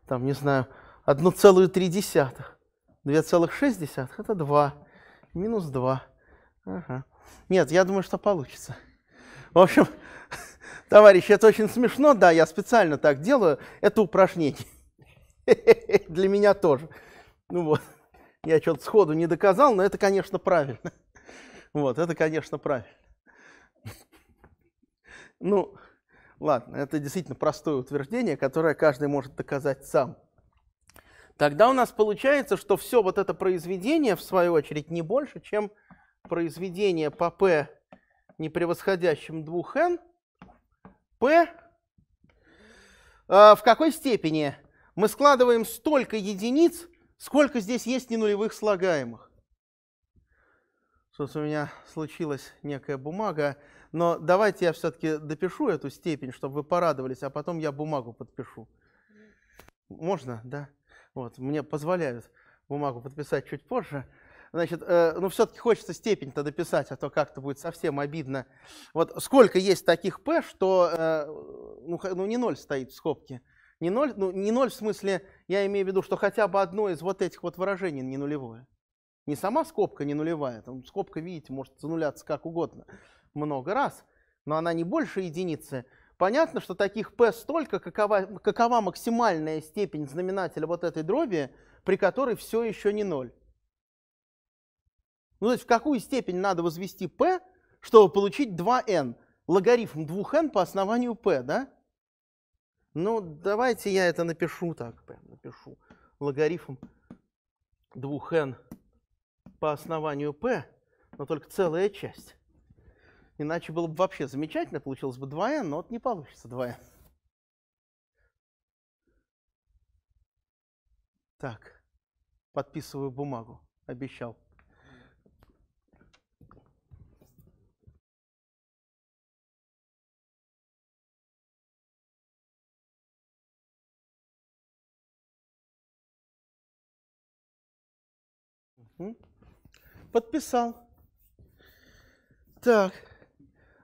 там, не знаю, 1,3. 2,6 это 2. Минус 2. Ага. Нет, я думаю, что получится. В общем, товарищи, это очень смешно, да, я специально так делаю, это упражнение. Для меня тоже. Ну вот, я что-то сходу не доказал, но это, конечно, правильно. Вот, это, конечно, правильно. Ну, ладно, это действительно простое утверждение, которое каждый может доказать сам. Тогда у нас получается, что все вот это произведение, в свою очередь, не больше, чем произведение по P не превосходящим 2n, p а, в какой степени мы складываем столько единиц, сколько здесь есть ненулевых слагаемых. Тут у меня случилась некая бумага, но давайте я все-таки допишу эту степень, чтобы вы порадовались, а потом я бумагу подпишу. Можно, да? Вот, мне позволяют бумагу подписать чуть позже. Значит, э, ну все-таки хочется степень-то дописать, а то как-то будет совсем обидно. Вот сколько есть таких P, что э, ну, ну не ноль стоит в скобке. Не ноль, ну, не ноль в смысле, я имею в виду, что хотя бы одно из вот этих вот выражений не нулевое. Не сама скобка не нулевая, там скобка, видите, может зануляться как угодно много раз, но она не больше единицы. Понятно, что таких p столько, какова, какова максимальная степень знаменателя вот этой дроби, при которой все еще не ноль. Ну, то есть в какую степень надо возвести p, чтобы получить 2n? Логарифм 2n по основанию p, да? Ну, давайте я это напишу так, напишу. Логарифм 2n по основанию p, но только целая часть. Иначе было бы вообще замечательно, получилось бы 2n, но вот не получится 2n. Так, подписываю бумагу, обещал. Подписал. Так,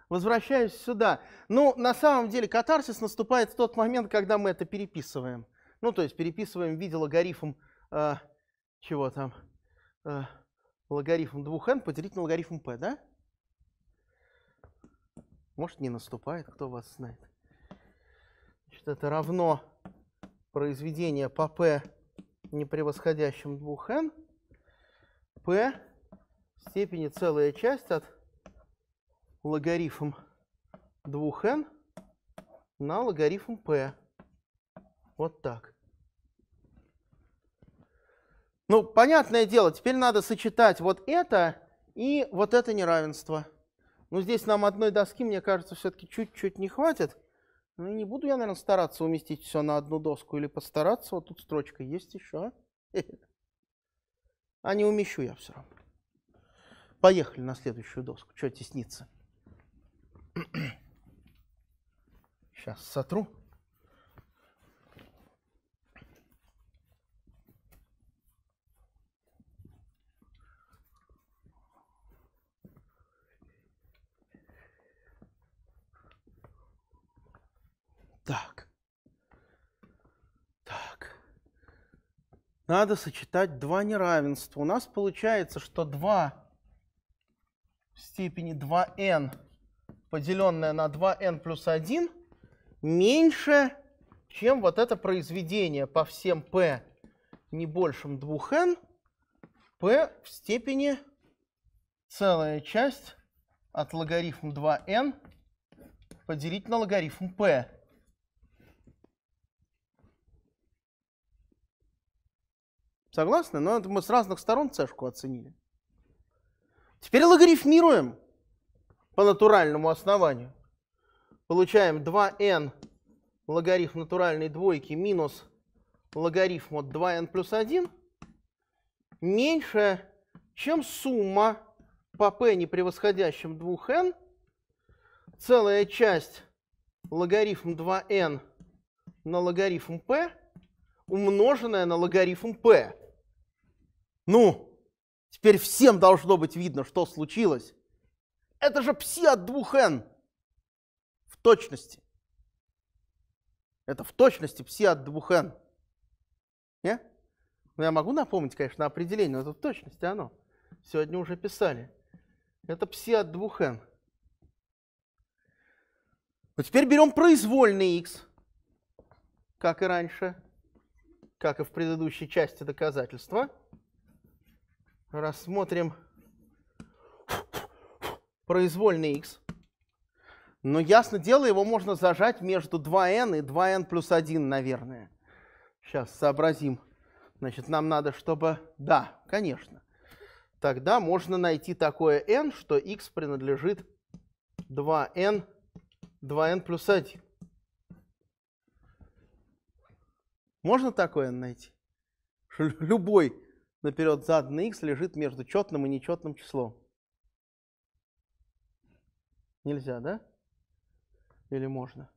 возвращаюсь сюда. Ну, на самом деле, катарсис наступает в тот момент, когда мы это переписываем. Ну, то есть переписываем в виде логарифм, э, чего там, э, логарифм 2n поделить на логарифм p, да? Может, не наступает, кто вас знает. Значит, это равно произведение по p не превосходящим 2n p в степени целая часть от логарифм 2n на логарифм p. Вот так. Ну, понятное дело, теперь надо сочетать вот это и вот это неравенство. но здесь нам одной доски, мне кажется, все-таки чуть-чуть не хватит. Ну, не буду я, наверное, стараться уместить все на одну доску или постараться. Вот тут строчка есть еще. А не умещу я все равно. Поехали на следующую доску. Что теснится? Сейчас сотру. Так. надо сочетать два неравенства. У нас получается, что 2 в степени 2n, поделенное на 2n плюс 1, меньше, чем вот это произведение по всем p не большим 2n, p в степени целая часть от логарифм 2n поделить на логарифм p. Согласны? Но это мы с разных сторон цешку оценили. Теперь логарифмируем по натуральному основанию. Получаем 2n логарифм натуральной двойки минус логарифм от 2n плюс 1 меньше, чем сумма по p не превосходящим 2n, целая часть логарифм 2n на логарифм p умноженное на логарифм p. Ну, теперь всем должно быть видно, что случилось. Это же пси от 2 n. В точности. Это в точности пси от 2 n. Не? Ну, я могу напомнить, конечно, определение, но это в точности оно. Сегодня уже писали. Это пси от 2 n. Но теперь берем произвольный x, как и раньше как и в предыдущей части доказательства. Рассмотрим произвольный x. Но ну, ясно дело, его можно зажать между 2n и 2n плюс 1, наверное. Сейчас сообразим. Значит, нам надо, чтобы... Да, конечно. Тогда можно найти такое n, что x принадлежит 2n, 2n плюс 1. Можно такое найти? Любой наперед заданный x лежит между четным и нечетным числом. Нельзя, да? Или можно?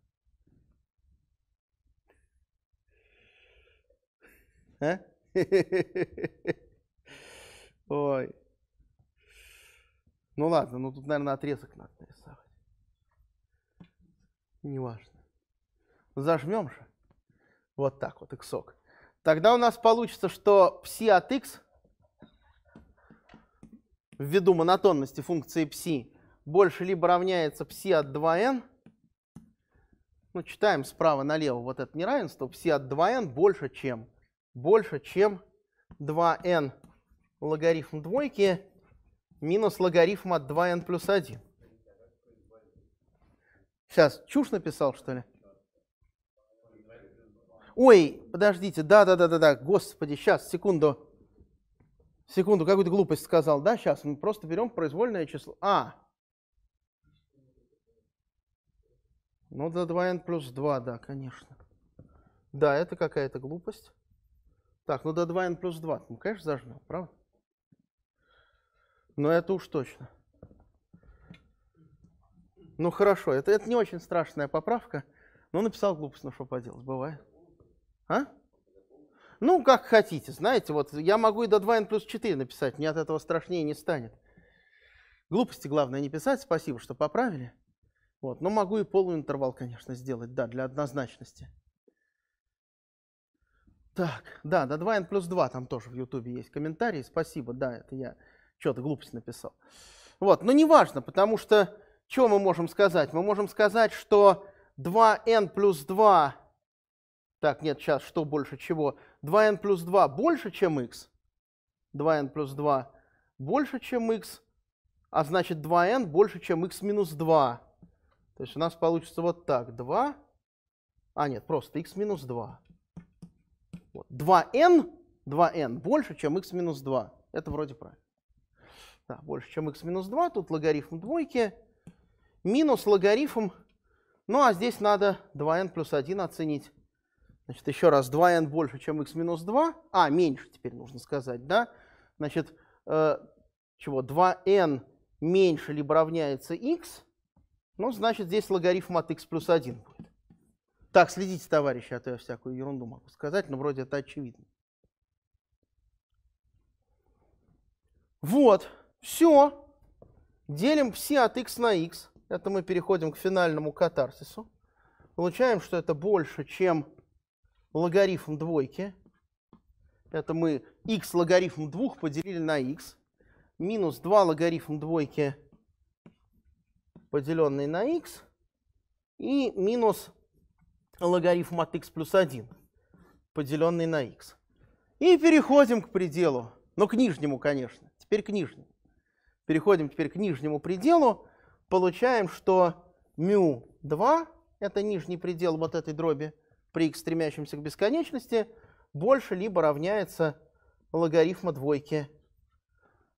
А? Ой. Ну ладно, ну тут, наверное, отрезок надо нарисовать. Неважно. Зажмем же. Вот так вот, x. -ок. Тогда у нас получится, что пси от x ввиду монотонности функции пси больше либо равняется пси от 2n, ну, читаем справа налево вот это неравенство, пси от 2n больше чем, больше чем 2n логарифм двойки минус логарифм от 2n плюс 1. Сейчас, чушь написал, что ли? Ой, подождите, да-да-да-да-да, господи, сейчас, секунду. Секунду, какую-то глупость сказал, да, сейчас мы просто берем произвольное число. А, ну да, 2n плюс 2, да, конечно. Да, это какая-то глупость. Так, ну да, 2n плюс 2, ну, конечно, зажмем, правда? Но это уж точно. Ну хорошо, это, это не очень страшная поправка, но написал глупость, ну что поделать, бывает. А? Ну, как хотите, знаете, вот я могу и до 2n плюс 4 написать, мне от этого страшнее не станет. Глупости главное не писать, спасибо, что поправили. Вот, но могу и полный интервал, конечно, сделать, да, для однозначности. Так, да, до 2n плюс 2 там тоже в Ютубе есть комментарии, спасибо, да, это я что-то глупость написал. Вот, но неважно, потому что что мы можем сказать? Мы можем сказать, что 2n плюс 2 так, нет, сейчас что больше чего? 2n плюс 2 больше, чем x. 2n плюс 2 больше, чем x. А значит, 2n больше, чем x минус 2. То есть у нас получится вот так. 2. А, нет, просто x минус 2. Вот. 2n, 2n больше, чем x минус 2. Это вроде правильно. Да, больше, чем x минус 2. Тут логарифм двойки. Минус логарифм. Ну, а здесь надо 2n плюс 1 оценить. Значит, еще раз, 2n больше, чем x минус 2. А, меньше теперь нужно сказать, да? Значит, э, чего, 2n меньше либо равняется x, ну, значит, здесь логарифм от x плюс 1 будет. Так, следите, товарищи, а то я всякую ерунду могу сказать, но вроде это очевидно. Вот, все. Делим все от x на x. Это мы переходим к финальному катарсису. Получаем, что это больше, чем логарифм двойки. Это мы x логарифм 2 поделили на x. Минус 2 логарифм двойки, поделенный на x. И минус логарифм от x плюс 1, поделенный на x. И переходим к пределу, но к нижнему, конечно. Теперь к нижнему. Переходим теперь к нижнему пределу. Получаем, что μ2, это нижний предел вот этой дроби, при x, стремящемся к бесконечности, больше либо равняется логарифма двойки,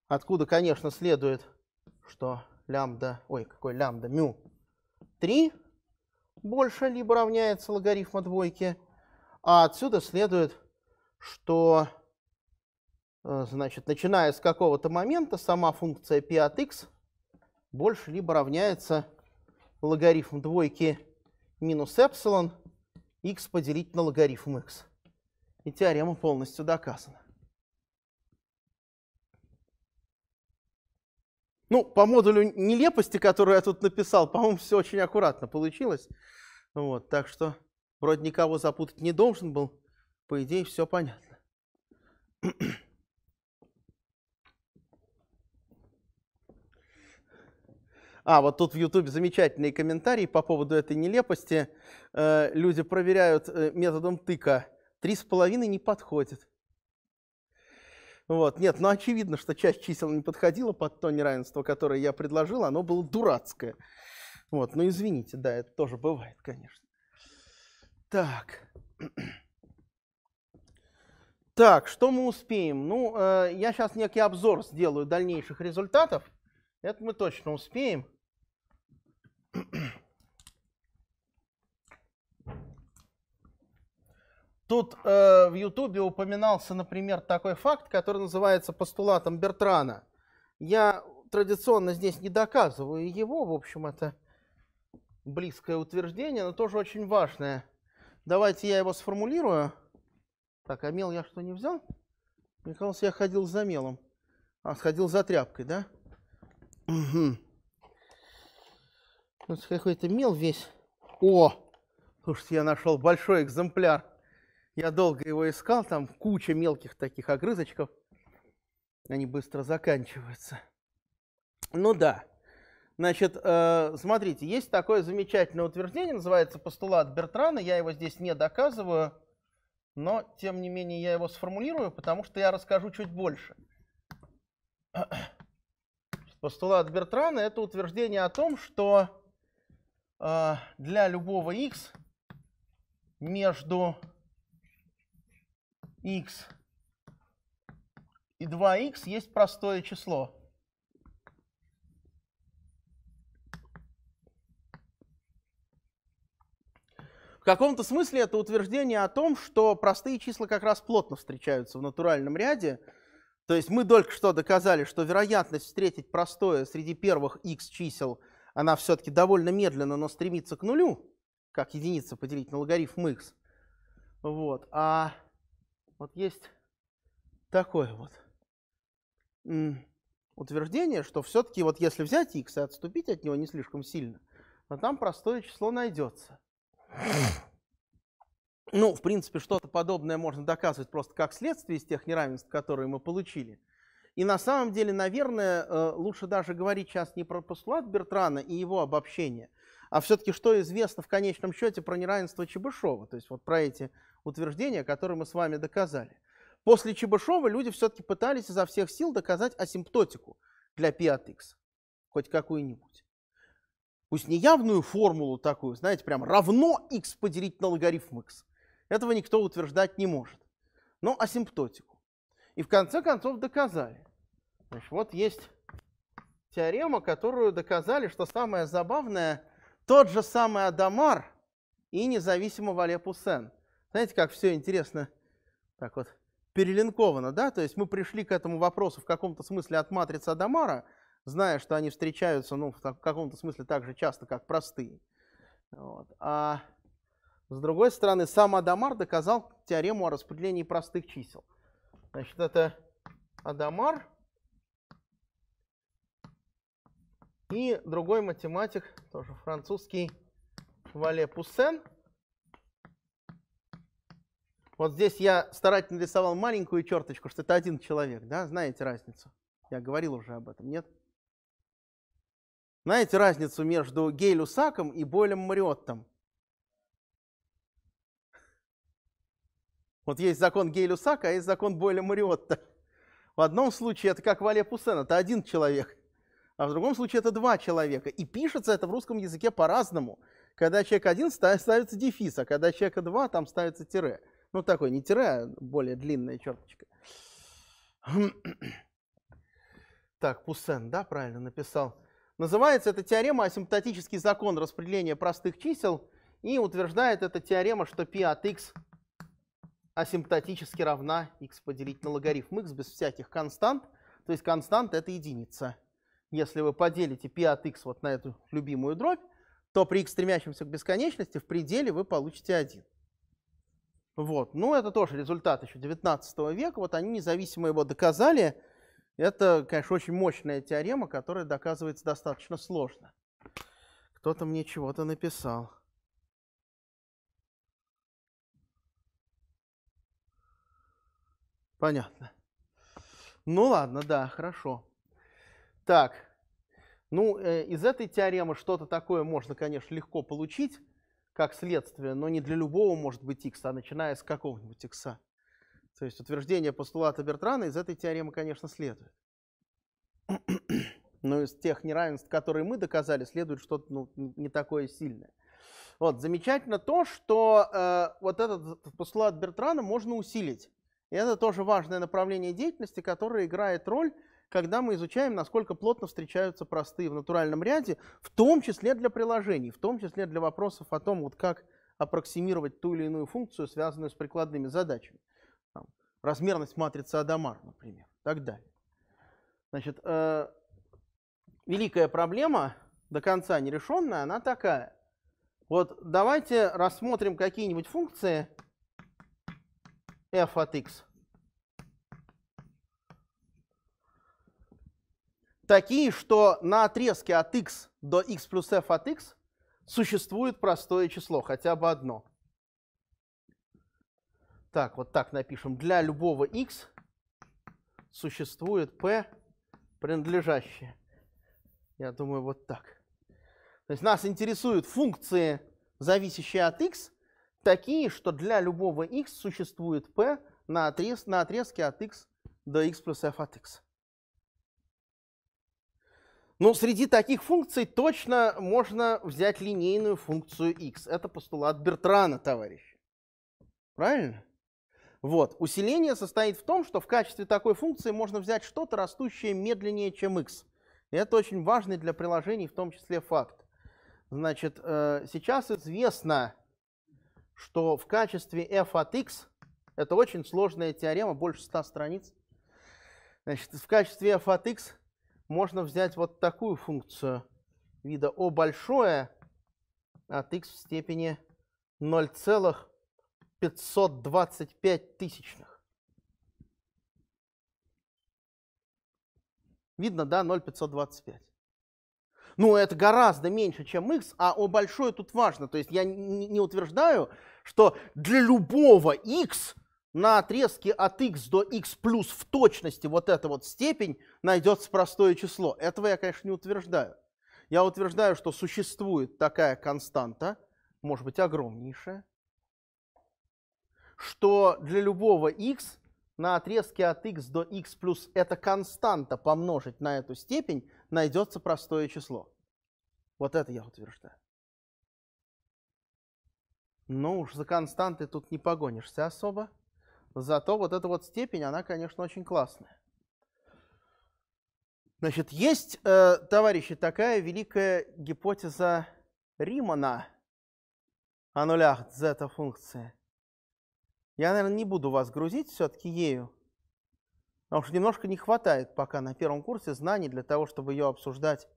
откуда, конечно, следует, что лямбда, ой, какой лямбда, мю 3 больше либо равняется логарифма двойки, а отсюда следует, что, э, значит, начиная с какого-то момента, сама функция π от x больше либо равняется логарифм двойки минус эпсилон, x поделить на логарифм x. И теорема полностью доказана. Ну, по модулю нелепости, которую я тут написал, по-моему, все очень аккуратно получилось. Вот, так что вроде никого запутать не должен был. По идее, все понятно. А, вот тут в YouTube замечательные комментарии по поводу этой нелепости. Э, люди проверяют э, методом тыка. Три с половиной не подходит. Вот. Нет, ну очевидно, что часть чисел не подходила под то неравенство, которое я предложил, оно было дурацкое. Вот, ну извините, да, это тоже бывает, конечно. Так. Так, что мы успеем? Ну, э, я сейчас некий обзор сделаю дальнейших результатов. Это мы точно успеем. Тут э, в Ютубе упоминался, например, такой факт, который называется постулатом Бертрана. Я традиционно здесь не доказываю его, в общем, это близкое утверждение, но тоже очень важное. Давайте я его сформулирую. Так, а мел я что, не взял? Мне кажется, я ходил за мелом. А, сходил за тряпкой, да? Угу. Вот какой-то мел весь. О! Слушайте, я нашел большой экземпляр. Я долго его искал, там куча мелких таких огрызочков. Они быстро заканчиваются. Ну да. Значит, э, смотрите, есть такое замечательное утверждение, называется постулат Бертрана. Я его здесь не доказываю, но тем не менее я его сформулирую, потому что я расскажу чуть больше. Постулат Бертрана – это утверждение о том, что а, для любого x между x и 2x есть простое число. В каком-то смысле это утверждение о том, что простые числа как раз плотно встречаются в натуральном ряде. То есть мы только что доказали, что вероятность встретить простое среди первых x чисел – она все-таки довольно медленно, но стремится к нулю, как единица поделить на логарифм x. Вот. А вот есть такое вот утверждение, что все-таки вот если взять x и отступить от него не слишком сильно, то там простое число найдется. Ну, в принципе, что-то подобное можно доказывать просто как следствие из тех неравенств, которые мы получили – и на самом деле, наверное, э, лучше даже говорить сейчас не про постулат Бертрана и его обобщение, а все-таки что известно в конечном счете про неравенство Чебышева, то есть вот про эти утверждения, которые мы с вами доказали. После Чебышева люди все-таки пытались изо всех сил доказать асимптотику для пи от x, хоть какую-нибудь. Пусть неявную формулу такую, знаете, прям равно x поделить на логарифм x. Этого никто утверждать не может. Но асимптотику и в конце концов доказали. вот есть теорема, которую доказали, что самое забавное, тот же самый Адамар и независимо Вале Знаете, как все интересно так вот перелинковано, да? То есть мы пришли к этому вопросу в каком-то смысле от матрицы Адамара, зная, что они встречаются, ну, в каком-то смысле так же часто, как простые. Вот. А с другой стороны, сам Адамар доказал теорему о распределении простых чисел. Значит, это Адамар и другой математик, тоже французский, Вале Пуссен. Вот здесь я старательно рисовал маленькую черточку, что это один человек, да? Знаете разницу? Я говорил уже об этом, нет? Знаете разницу между Гей Люсаком и Бойлем Мариоттом? Вот есть закон Гей-Люсака, а есть закон Бойля Мариотта. В одном случае это как Вале Пуссен, это один человек, а в другом случае это два человека. И пишется это в русском языке по-разному. Когда человек один, ставится дефис, а когда человека два, там ставится тире. Ну, такой не тире, а более длинная черточка. Так, Пуссен, да, правильно написал. Называется эта теорема асимптотический закон распределения простых чисел. И утверждает эта теорема, что π от x асимптотически равна x поделить на логарифм x без всяких констант. То есть константа — это единица. Если вы поделите π от x вот на эту любимую дробь, то при x стремящемся к бесконечности в пределе вы получите 1. Вот. Ну, это тоже результат еще 19 века. Вот они независимо его доказали. Это, конечно, очень мощная теорема, которая доказывается достаточно сложно. Кто-то мне чего-то написал. Понятно. Ну ладно, да, хорошо. Так, ну э, из этой теоремы что-то такое можно, конечно, легко получить, как следствие, но не для любого может быть x, а начиная с какого-нибудь x. То есть утверждение постулата Бертрана из этой теоремы, конечно, следует. Но из тех неравенств, которые мы доказали, следует что-то ну, не такое сильное. Вот, замечательно то, что э, вот этот постулат Бертрана можно усилить. И это тоже важное направление деятельности, которое играет роль, когда мы изучаем, насколько плотно встречаются простые в натуральном ряде, в том числе для приложений, в том числе для вопросов о том, вот как аппроксимировать ту или иную функцию, связанную с прикладными задачами. Там, размерность матрицы Адамар, например, и так далее. Значит, э, великая проблема, до конца нерешенная, она такая. Вот давайте рассмотрим какие-нибудь функции, f от x. Такие, что на отрезке от x до x плюс f от x существует простое число, хотя бы одно. Так, вот так напишем. Для любого x существует p принадлежащее. Я думаю, вот так. То есть нас интересуют функции, зависящие от x, такие, что для любого x существует p на, отрез, на отрезке от x до x плюс f от x. Но ну, среди таких функций точно можно взять линейную функцию x. Это постулат Бертрана, товарищ, Правильно? Вот. Усиление состоит в том, что в качестве такой функции можно взять что-то, растущее медленнее, чем x. И это очень важный для приложений, в том числе, факт. Значит, э, сейчас известно, что в качестве f от x, это очень сложная теорема, больше 100 страниц, значит, в качестве f от x можно взять вот такую функцию вида O большое от x в степени 0,525 тысячных. Видно, да, 0,525 ну, это гораздо меньше, чем x, а о большое тут важно. То есть я не утверждаю, что для любого x на отрезке от x до x плюс в точности вот эта вот степень найдется простое число. Этого я, конечно, не утверждаю. Я утверждаю, что существует такая константа, может быть, огромнейшая, что для любого x на отрезке от x до x плюс эта константа помножить на эту степень, найдется простое число. Вот это я утверждаю. Ну уж за константы тут не погонишься особо. Зато вот эта вот степень, она, конечно, очень классная. Значит, есть, э, товарищи, такая великая гипотеза Римана о нулях z функции. Я, наверное, не буду вас грузить все-таки ею, потому а что немножко не хватает пока на первом курсе знаний для того, чтобы ее обсуждать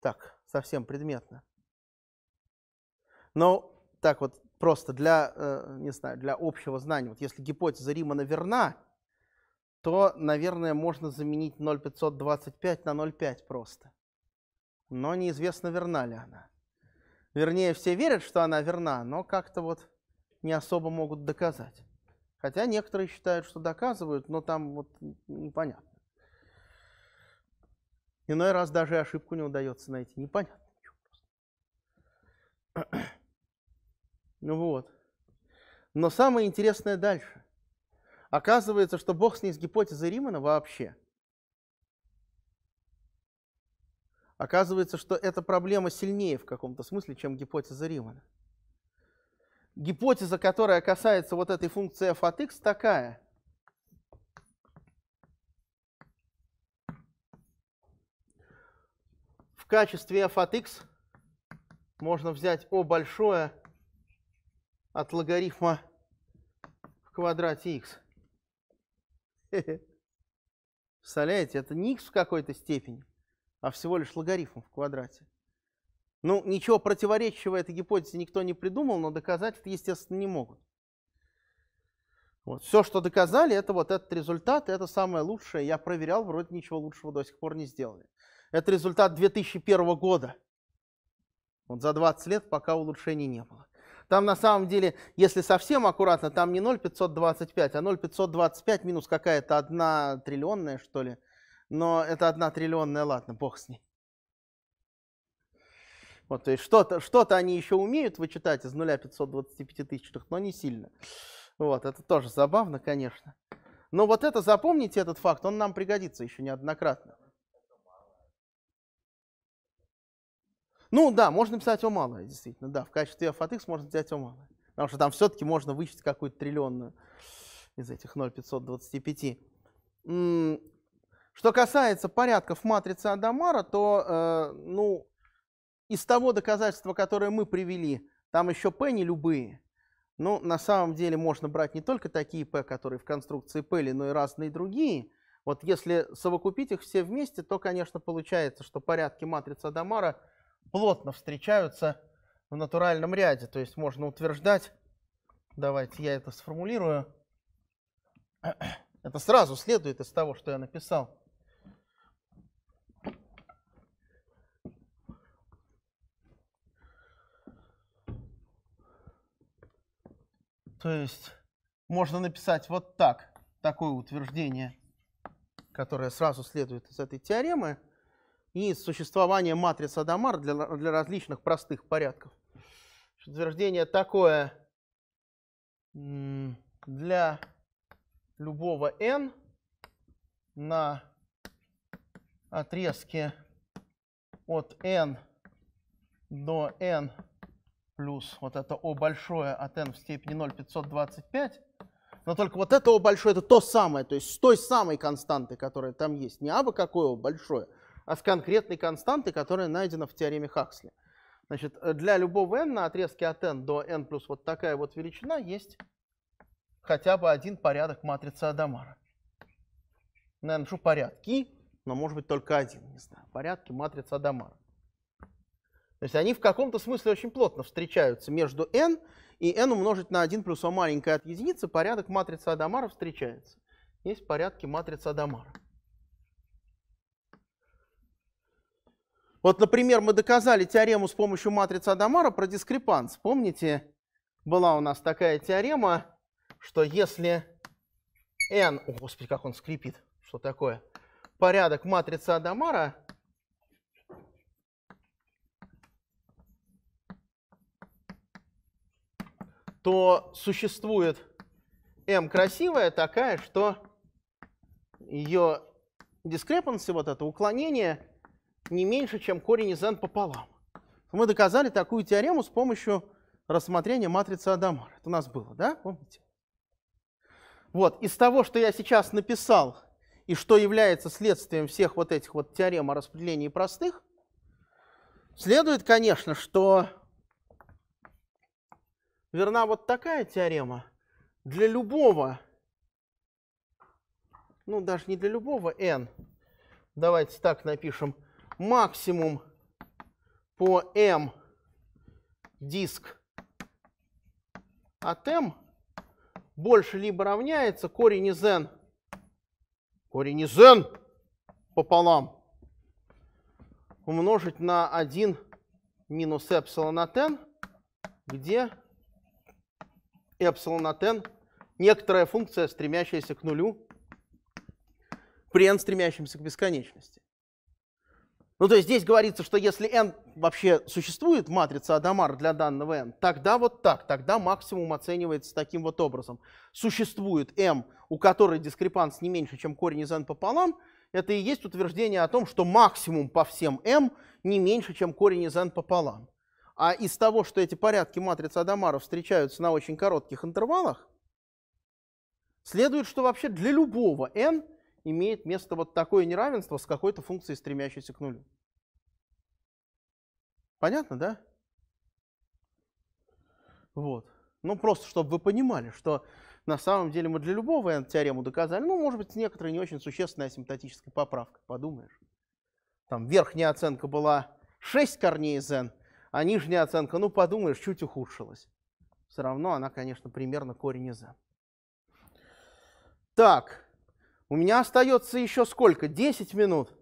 так, совсем предметно. Но так вот просто для, э, не знаю, для общего знания, вот если гипотеза Римана верна, то, наверное, можно заменить 0,525 на 0,5 просто. Но неизвестно, верна ли она. Вернее, все верят, что она верна, но как-то вот не особо могут доказать. Хотя некоторые считают, что доказывают, но там вот непонятно. Иной раз даже ошибку не удается найти. Непонятно Ну вот. Но самое интересное дальше. Оказывается, что Бог снес гипотезы Римана вообще. Оказывается, что эта проблема сильнее в каком-то смысле, чем гипотеза Римана гипотеза, которая касается вот этой функции f от x, такая. В качестве f от x можно взять O большое от логарифма в квадрате x. Представляете, это не x в какой-то степени, а всего лишь логарифм в квадрате. Ну, ничего противоречивого этой гипотезе никто не придумал, но доказать естественно, не могут. Вот. Все, что доказали, это вот этот результат, это самое лучшее. Я проверял, вроде ничего лучшего до сих пор не сделали. Это результат 2001 года. Вот за 20 лет пока улучшений не было. Там на самом деле, если совсем аккуратно, там не 0,525, а 0,525 минус какая-то одна триллионная, что ли. Но это одна триллионная, ладно, бог с ней. Вот, то есть что-то что, -то, они еще умеют вычитать из 0 525 тысячных, но не сильно. Вот, это тоже забавно, конечно. Но вот это, запомните этот факт, он нам пригодится еще неоднократно. Ну да, можно писать о малое, действительно, да. В качестве f от x можно взять о малое. Потому что там все-таки можно вычесть какую-то триллионную из этих 0,525. Что касается порядков матрицы Адамара, то э, ну, из того доказательства, которое мы привели, там еще P не любые. Ну, на самом деле можно брать не только такие P, которые в конструкции P, но и разные другие. Вот если совокупить их все вместе, то, конечно, получается, что порядки матрицы Адамара плотно встречаются в натуральном ряде. То есть можно утверждать, давайте я это сформулирую, это сразу следует из того, что я написал, То есть можно написать вот так, такое утверждение, которое сразу следует из этой теоремы, и существование матрицы Адамар для, для различных простых порядков. Утверждение такое для любого n на отрезке от n до n плюс вот это О большое от n в степени 0 525. Но только вот это О большое это то самое, то есть с той самой константы, которая там есть. Не абы какое О большое, а с конкретной константы, которая найдена в теореме Хаксли. Значит, для любого n на отрезке от n до n плюс вот такая вот величина есть хотя бы один порядок матрицы Адамара. Наверное, порядки, но может быть только один, не знаю. Порядки матрицы Адамара. То есть они в каком-то смысле очень плотно встречаются между n и n умножить на 1 плюс o маленькое от единицы, порядок матрицы Адамара встречается. Есть порядки матрицы Адамара. Вот, например, мы доказали теорему с помощью матрицы Адамара про дискрепанс. Помните, была у нас такая теорема, что если n... О, господи, как он скрипит. Что такое? Порядок матрицы Адамара то существует m красивая такая, что ее discrepancy, вот это уклонение, не меньше, чем корень из n пополам. Мы доказали такую теорему с помощью рассмотрения матрицы Адамара. Это у нас было, да? Помните? Вот, из того, что я сейчас написал, и что является следствием всех вот этих вот теорем о распределении простых, следует, конечно, что верна вот такая теорема, для любого, ну даже не для любого n, давайте так напишем, максимум по m диск от m больше либо равняется корень из n, корень из n пополам умножить на 1 минус эпсилон от n, где эпсилон от n некоторая функция, стремящаяся к нулю, при n, стремящемся к бесконечности. Ну, то есть здесь говорится, что если n вообще существует, матрица Адамар для данного n, тогда вот так, тогда максимум оценивается таким вот образом. Существует m, у которой дискрепанс не меньше, чем корень из n пополам, это и есть утверждение о том, что максимум по всем m не меньше, чем корень из n пополам. А из того, что эти порядки матриц Адамаров встречаются на очень коротких интервалах, следует, что вообще для любого n имеет место вот такое неравенство с какой-то функцией, стремящейся к нулю. Понятно, да? Вот. Ну, просто, чтобы вы понимали, что на самом деле мы для любого n теорему доказали. Ну, может быть, с некоторой не очень существенной асимптотической поправкой, подумаешь. Там верхняя оценка была 6 корней из n, а нижняя оценка, ну подумаешь, чуть ухудшилась. Все равно она, конечно, примерно корень из Так, у меня остается еще сколько? 10 минут.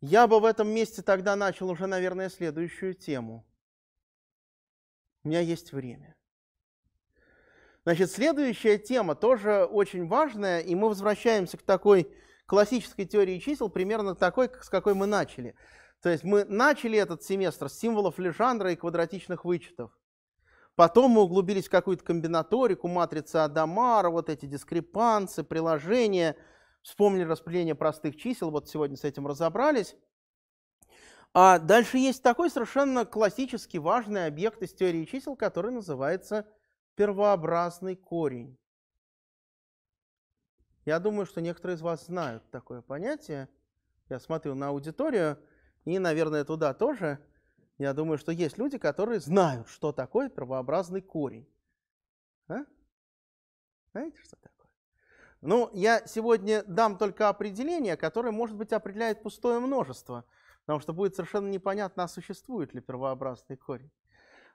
Я бы в этом месте тогда начал уже, наверное, следующую тему. У меня есть время. Значит, следующая тема тоже очень важная, и мы возвращаемся к такой классической теории чисел, примерно такой, с какой мы начали. То есть мы начали этот семестр с символов Лежандра и квадратичных вычетов. Потом мы углубились в какую-то комбинаторику, матрица Адамара, вот эти дискрепансы, приложения, вспомнили распределение простых чисел, вот сегодня с этим разобрались. А дальше есть такой совершенно классический важный объект из теории чисел, который называется первообразный корень. Я думаю, что некоторые из вас знают такое понятие. Я смотрю на аудиторию – и, наверное, туда тоже, я думаю, что есть люди, которые знают, что такое первообразный корень. А? Знаете, что такое? Ну, я сегодня дам только определение, которое, может быть, определяет пустое множество, потому что будет совершенно непонятно, а существует ли первообразный корень.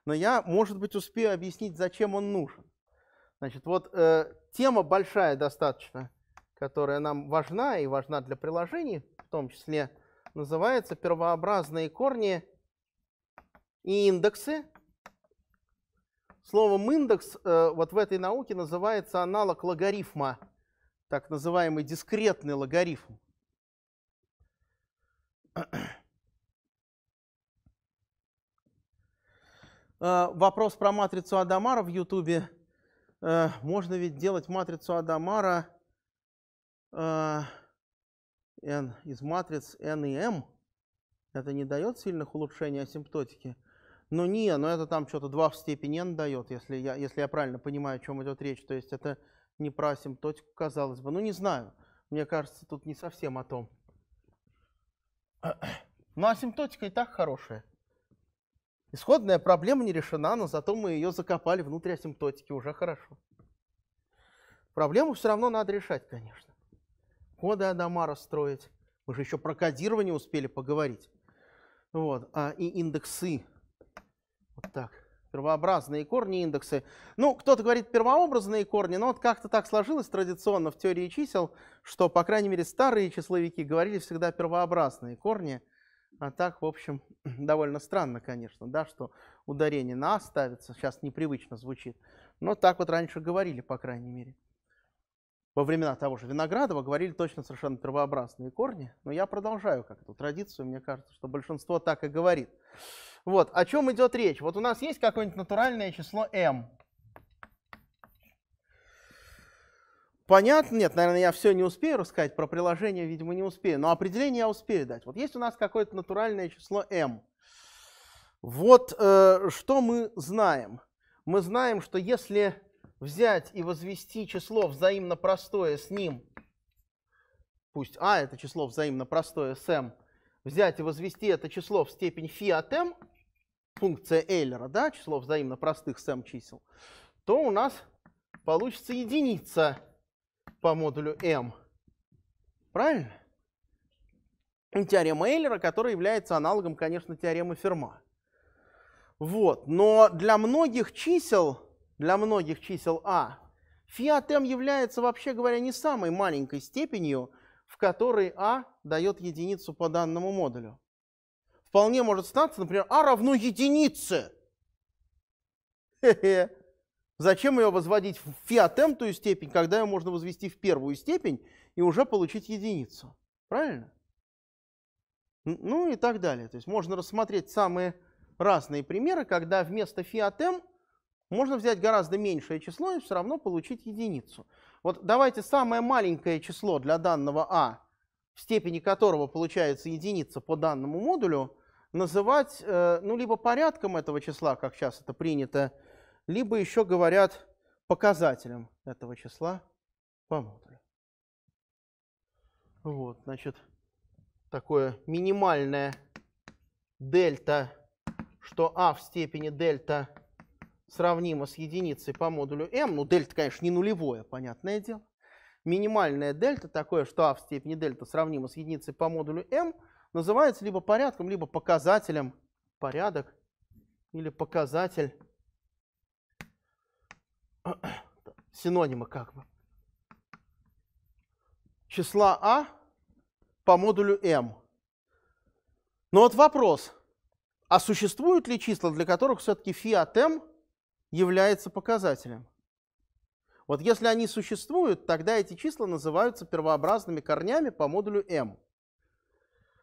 Но я, может быть, успею объяснить, зачем он нужен. Значит, вот э, тема большая достаточно, которая нам важна и важна для приложений, в том числе называется первообразные корни и индексы. Словом индекс э, вот в этой науке называется аналог логарифма, так называемый дискретный логарифм. Э, вопрос про матрицу Адамара в Ютубе. Э, можно ведь делать матрицу Адамара э, n из матриц n и m, это не дает сильных улучшений асимптотики. Ну не, но это там что-то 2 в степени n дает, если я, если я правильно понимаю, о чем идет речь. То есть это не про асимптотику, казалось бы. Ну не знаю. Мне кажется, тут не совсем о том. Но асимптотика и так хорошая. Исходная проблема не решена, но зато мы ее закопали внутрь асимптотики, уже хорошо. Проблему все равно надо решать, конечно коды Адамара строить. Мы же еще про кодирование успели поговорить. Вот. А, и индексы. Вот так. Первообразные корни, индексы. Ну, кто-то говорит первообразные корни, но вот как-то так сложилось традиционно в теории чисел, что, по крайней мере, старые числовики говорили всегда первообразные корни. А так, в общем, довольно странно, конечно, да, что ударение на «а» ставится, сейчас непривычно звучит. Но так вот раньше говорили, по крайней мере во времена того же Виноградова говорили точно совершенно первообразные корни, но я продолжаю как эту традицию, мне кажется, что большинство так и говорит. Вот, о чем идет речь? Вот у нас есть какое-нибудь натуральное число m. Понятно? Нет, наверное, я все не успею рассказать, про приложение, видимо, не успею, но определение я успею дать. Вот есть у нас какое-то натуральное число m. Вот э, что мы знаем. Мы знаем, что если взять и возвести число взаимно простое с ним, пусть а это число взаимно простое с m, взять и возвести это число в степень фи от m, функция Эйлера, да, число взаимно простых с m чисел, то у нас получится единица по модулю m. Правильно? Теорема Эйлера, которая является аналогом, конечно, теоремы Ферма. Вот. Но для многих чисел для многих чисел А, фиат m является, вообще говоря, не самой маленькой степенью, в которой А дает единицу по данному модулю. Вполне может статься, например, А равно единице. Хе-хе. Зачем ее возводить в фиатемтую степень, когда ее можно возвести в первую степень и уже получить единицу? Правильно? Ну и так далее. То есть можно рассмотреть самые разные примеры, когда вместо фиатем можно взять гораздо меньшее число и все равно получить единицу. Вот давайте самое маленькое число для данного А, в степени которого получается единица по данному модулю, называть э, ну, либо порядком этого числа, как сейчас это принято, либо еще говорят показателем этого числа по модулю. Вот, значит, такое минимальное дельта, что А в степени дельта сравнимо с единицей по модулю m, ну дельта, конечно, не нулевое, понятное дело. Минимальная дельта, такое, что а в степени дельта сравнимо с единицей по модулю m, называется либо порядком, либо показателем порядок или показатель синонима как бы. Числа a а по модулю m. Но ну, вот вопрос, а существуют ли числа, для которых все-таки фи от m – является показателем. Вот если они существуют, тогда эти числа называются первообразными корнями по модулю m.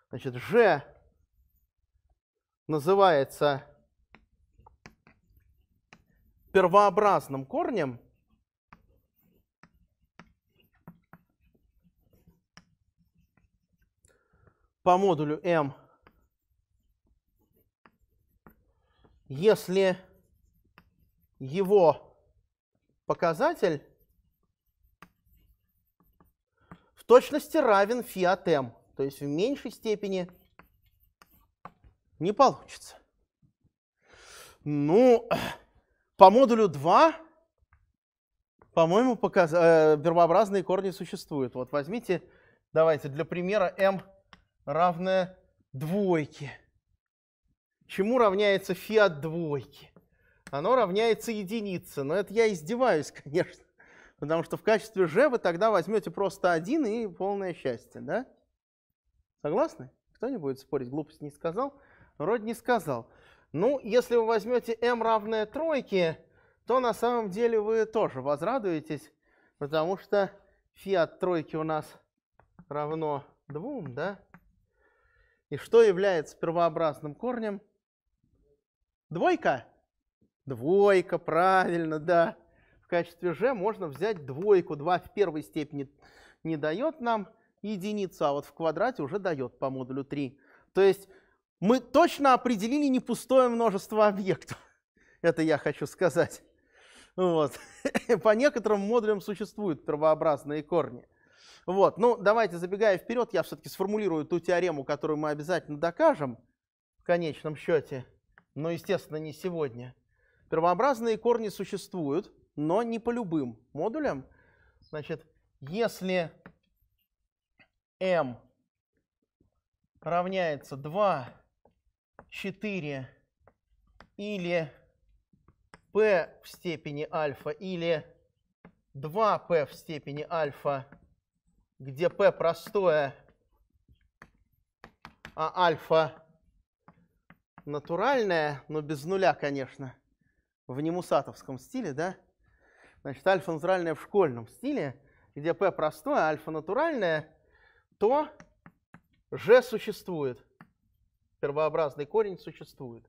Значит, g называется первообразным корнем по модулю m, если его показатель в точности равен фи от m, то есть в меньшей степени не получится. Ну, по модулю 2, по-моему, показ... э, первообразные корни существуют. Вот возьмите, давайте для примера m равное двойке. Чему равняется фи от двойки? оно равняется единице. Но это я издеваюсь, конечно. Потому что в качестве g вы тогда возьмете просто один и полное счастье, да? Согласны? Кто не будет спорить, глупость не сказал? Вроде не сказал. Ну, если вы возьмете m равное тройке, то на самом деле вы тоже возрадуетесь, потому что фи от тройки у нас равно двум, да? И что является первообразным корнем? Двойка? Двойка, правильно, да. В качестве g можно взять двойку. 2 в первой степени не дает нам единицу, а вот в квадрате уже дает по модулю 3. То есть мы точно определили не пустое множество объектов. Это я хочу сказать. Вот. По некоторым модулям существуют первообразные корни. Вот. Ну, давайте, забегая вперед, я все-таки сформулирую ту теорему, которую мы обязательно докажем в конечном счете. Но, естественно, не сегодня. Первообразные корни существуют, но не по любым модулям. Значит, если m равняется 2, 4 или p в степени альфа или 2p в степени альфа, где p простое, а альфа натуральное, но без нуля, конечно, в немусатовском стиле, да? Значит, альфа натуральная в школьном стиле, где P простое, а альфа натуральная, то G существует. Первообразный корень существует.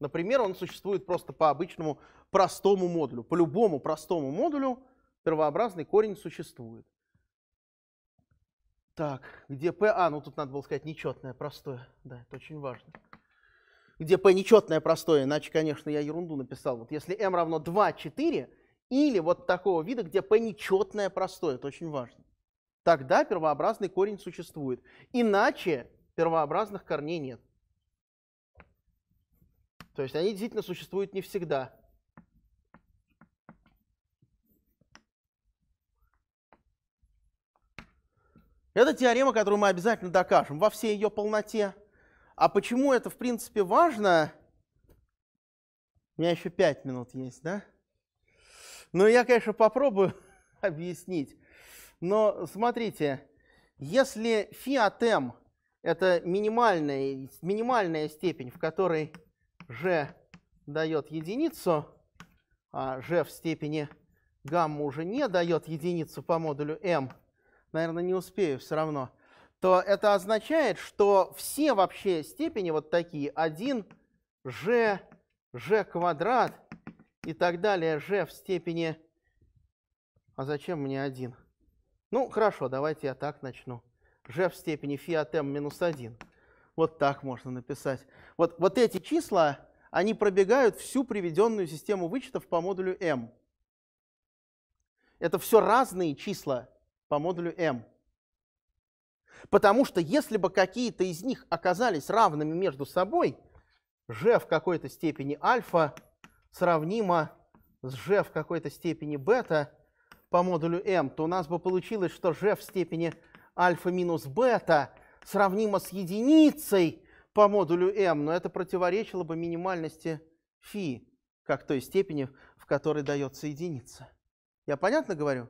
Например, он существует просто по обычному простому модулю. По любому простому модулю первообразный корень существует. Так, где P? А, ну тут надо было сказать нечетное, простое. Да, это очень важно где p нечетное простое, иначе, конечно, я ерунду написал. Вот если m равно 2, 4, или вот такого вида, где p нечетное простое, это очень важно. Тогда первообразный корень существует. Иначе первообразных корней нет. То есть они действительно существуют не всегда. Это теорема, которую мы обязательно докажем во всей ее полноте. А почему это, в принципе, важно? У меня еще пять минут есть, да? Ну, я, конечно, попробую объяснить. Но смотрите, если от m это минимальная, минимальная степень, в которой g дает единицу, а g в степени гамма уже не дает единицу по модулю m, наверное, не успею все равно – то это означает, что все вообще степени вот такие 1, g, g квадрат и так далее, g в степени... А зачем мне 1? Ну, хорошо, давайте я так начну. g в степени фи от m минус 1. Вот так можно написать. Вот, вот эти числа, они пробегают всю приведенную систему вычетов по модулю m. Это все разные числа по модулю m. Потому что если бы какие-то из них оказались равными между собой, g в какой-то степени альфа сравнимо с g в какой-то степени бета по модулю m, то у нас бы получилось, что g в степени альфа минус бета сравнимо с единицей по модулю m, но это противоречило бы минимальности фи, как той степени, в которой дается единица. Я понятно говорю?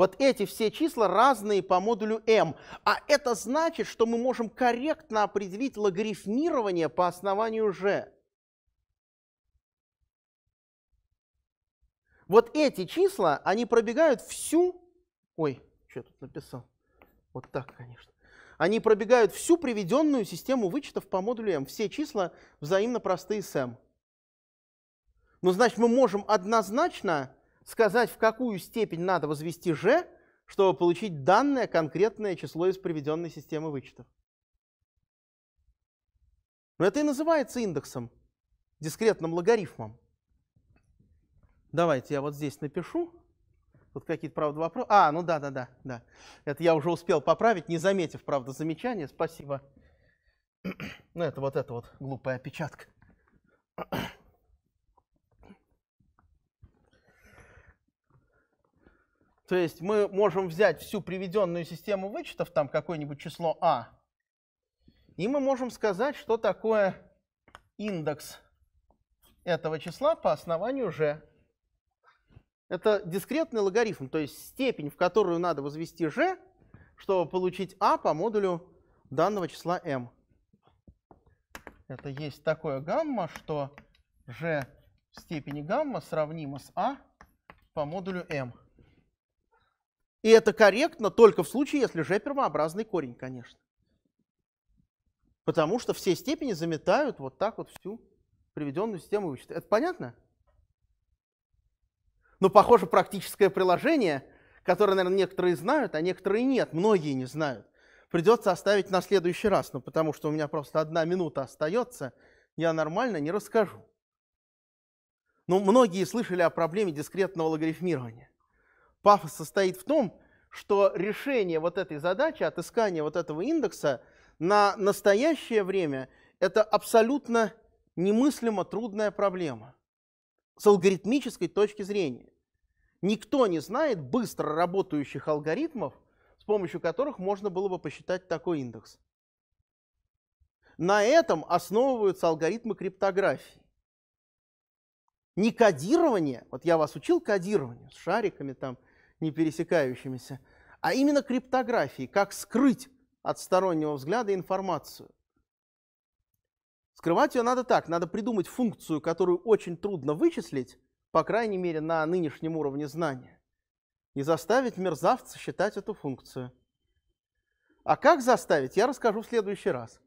Вот эти все числа разные по модулю m. А это значит, что мы можем корректно определить логарифмирование по основанию g. Вот эти числа, они пробегают всю... Ой, что я тут написал? Вот так, конечно. Они пробегают всю приведенную систему вычетов по модулю m. Все числа взаимно простые с m. Ну, значит, мы можем однозначно сказать, в какую степень надо возвести g, чтобы получить данное конкретное число из приведенной системы вычетов. Но это и называется индексом, дискретным логарифмом. Давайте я вот здесь напишу. Вот какие-то, правда, вопросы. А, ну да, да, да, да. Это я уже успел поправить, не заметив, правда, замечание. Спасибо. Ну, это вот эта вот глупая опечатка. То есть мы можем взять всю приведенную систему вычетов, там какое-нибудь число А, и мы можем сказать, что такое индекс этого числа по основанию G. Это дискретный логарифм, то есть степень, в которую надо возвести G, чтобы получить А по модулю данного числа m. Это есть такое гамма, что g в степени гамма сравнимо с а по модулю m. И это корректно только в случае, если же первообразный корень, конечно. Потому что все степени заметают вот так вот всю приведенную систему вычета. Это понятно? Но, похоже, практическое приложение, которое, наверное, некоторые знают, а некоторые нет, многие не знают, придется оставить на следующий раз, но ну, потому что у меня просто одна минута остается, я нормально не расскажу. Но ну, многие слышали о проблеме дискретного логарифмирования. Пафос состоит в том, что решение вот этой задачи, отыскание вот этого индекса на настоящее время – это абсолютно немыслимо трудная проблема с алгоритмической точки зрения. Никто не знает быстро работающих алгоритмов, с помощью которых можно было бы посчитать такой индекс. На этом основываются алгоритмы криптографии. Не кодирование, вот я вас учил кодированию с шариками там – не пересекающимися, а именно криптографии, как скрыть от стороннего взгляда информацию. Скрывать ее надо так, надо придумать функцию, которую очень трудно вычислить, по крайней мере, на нынешнем уровне знания, и заставить мерзавца считать эту функцию. А как заставить, я расскажу в следующий раз.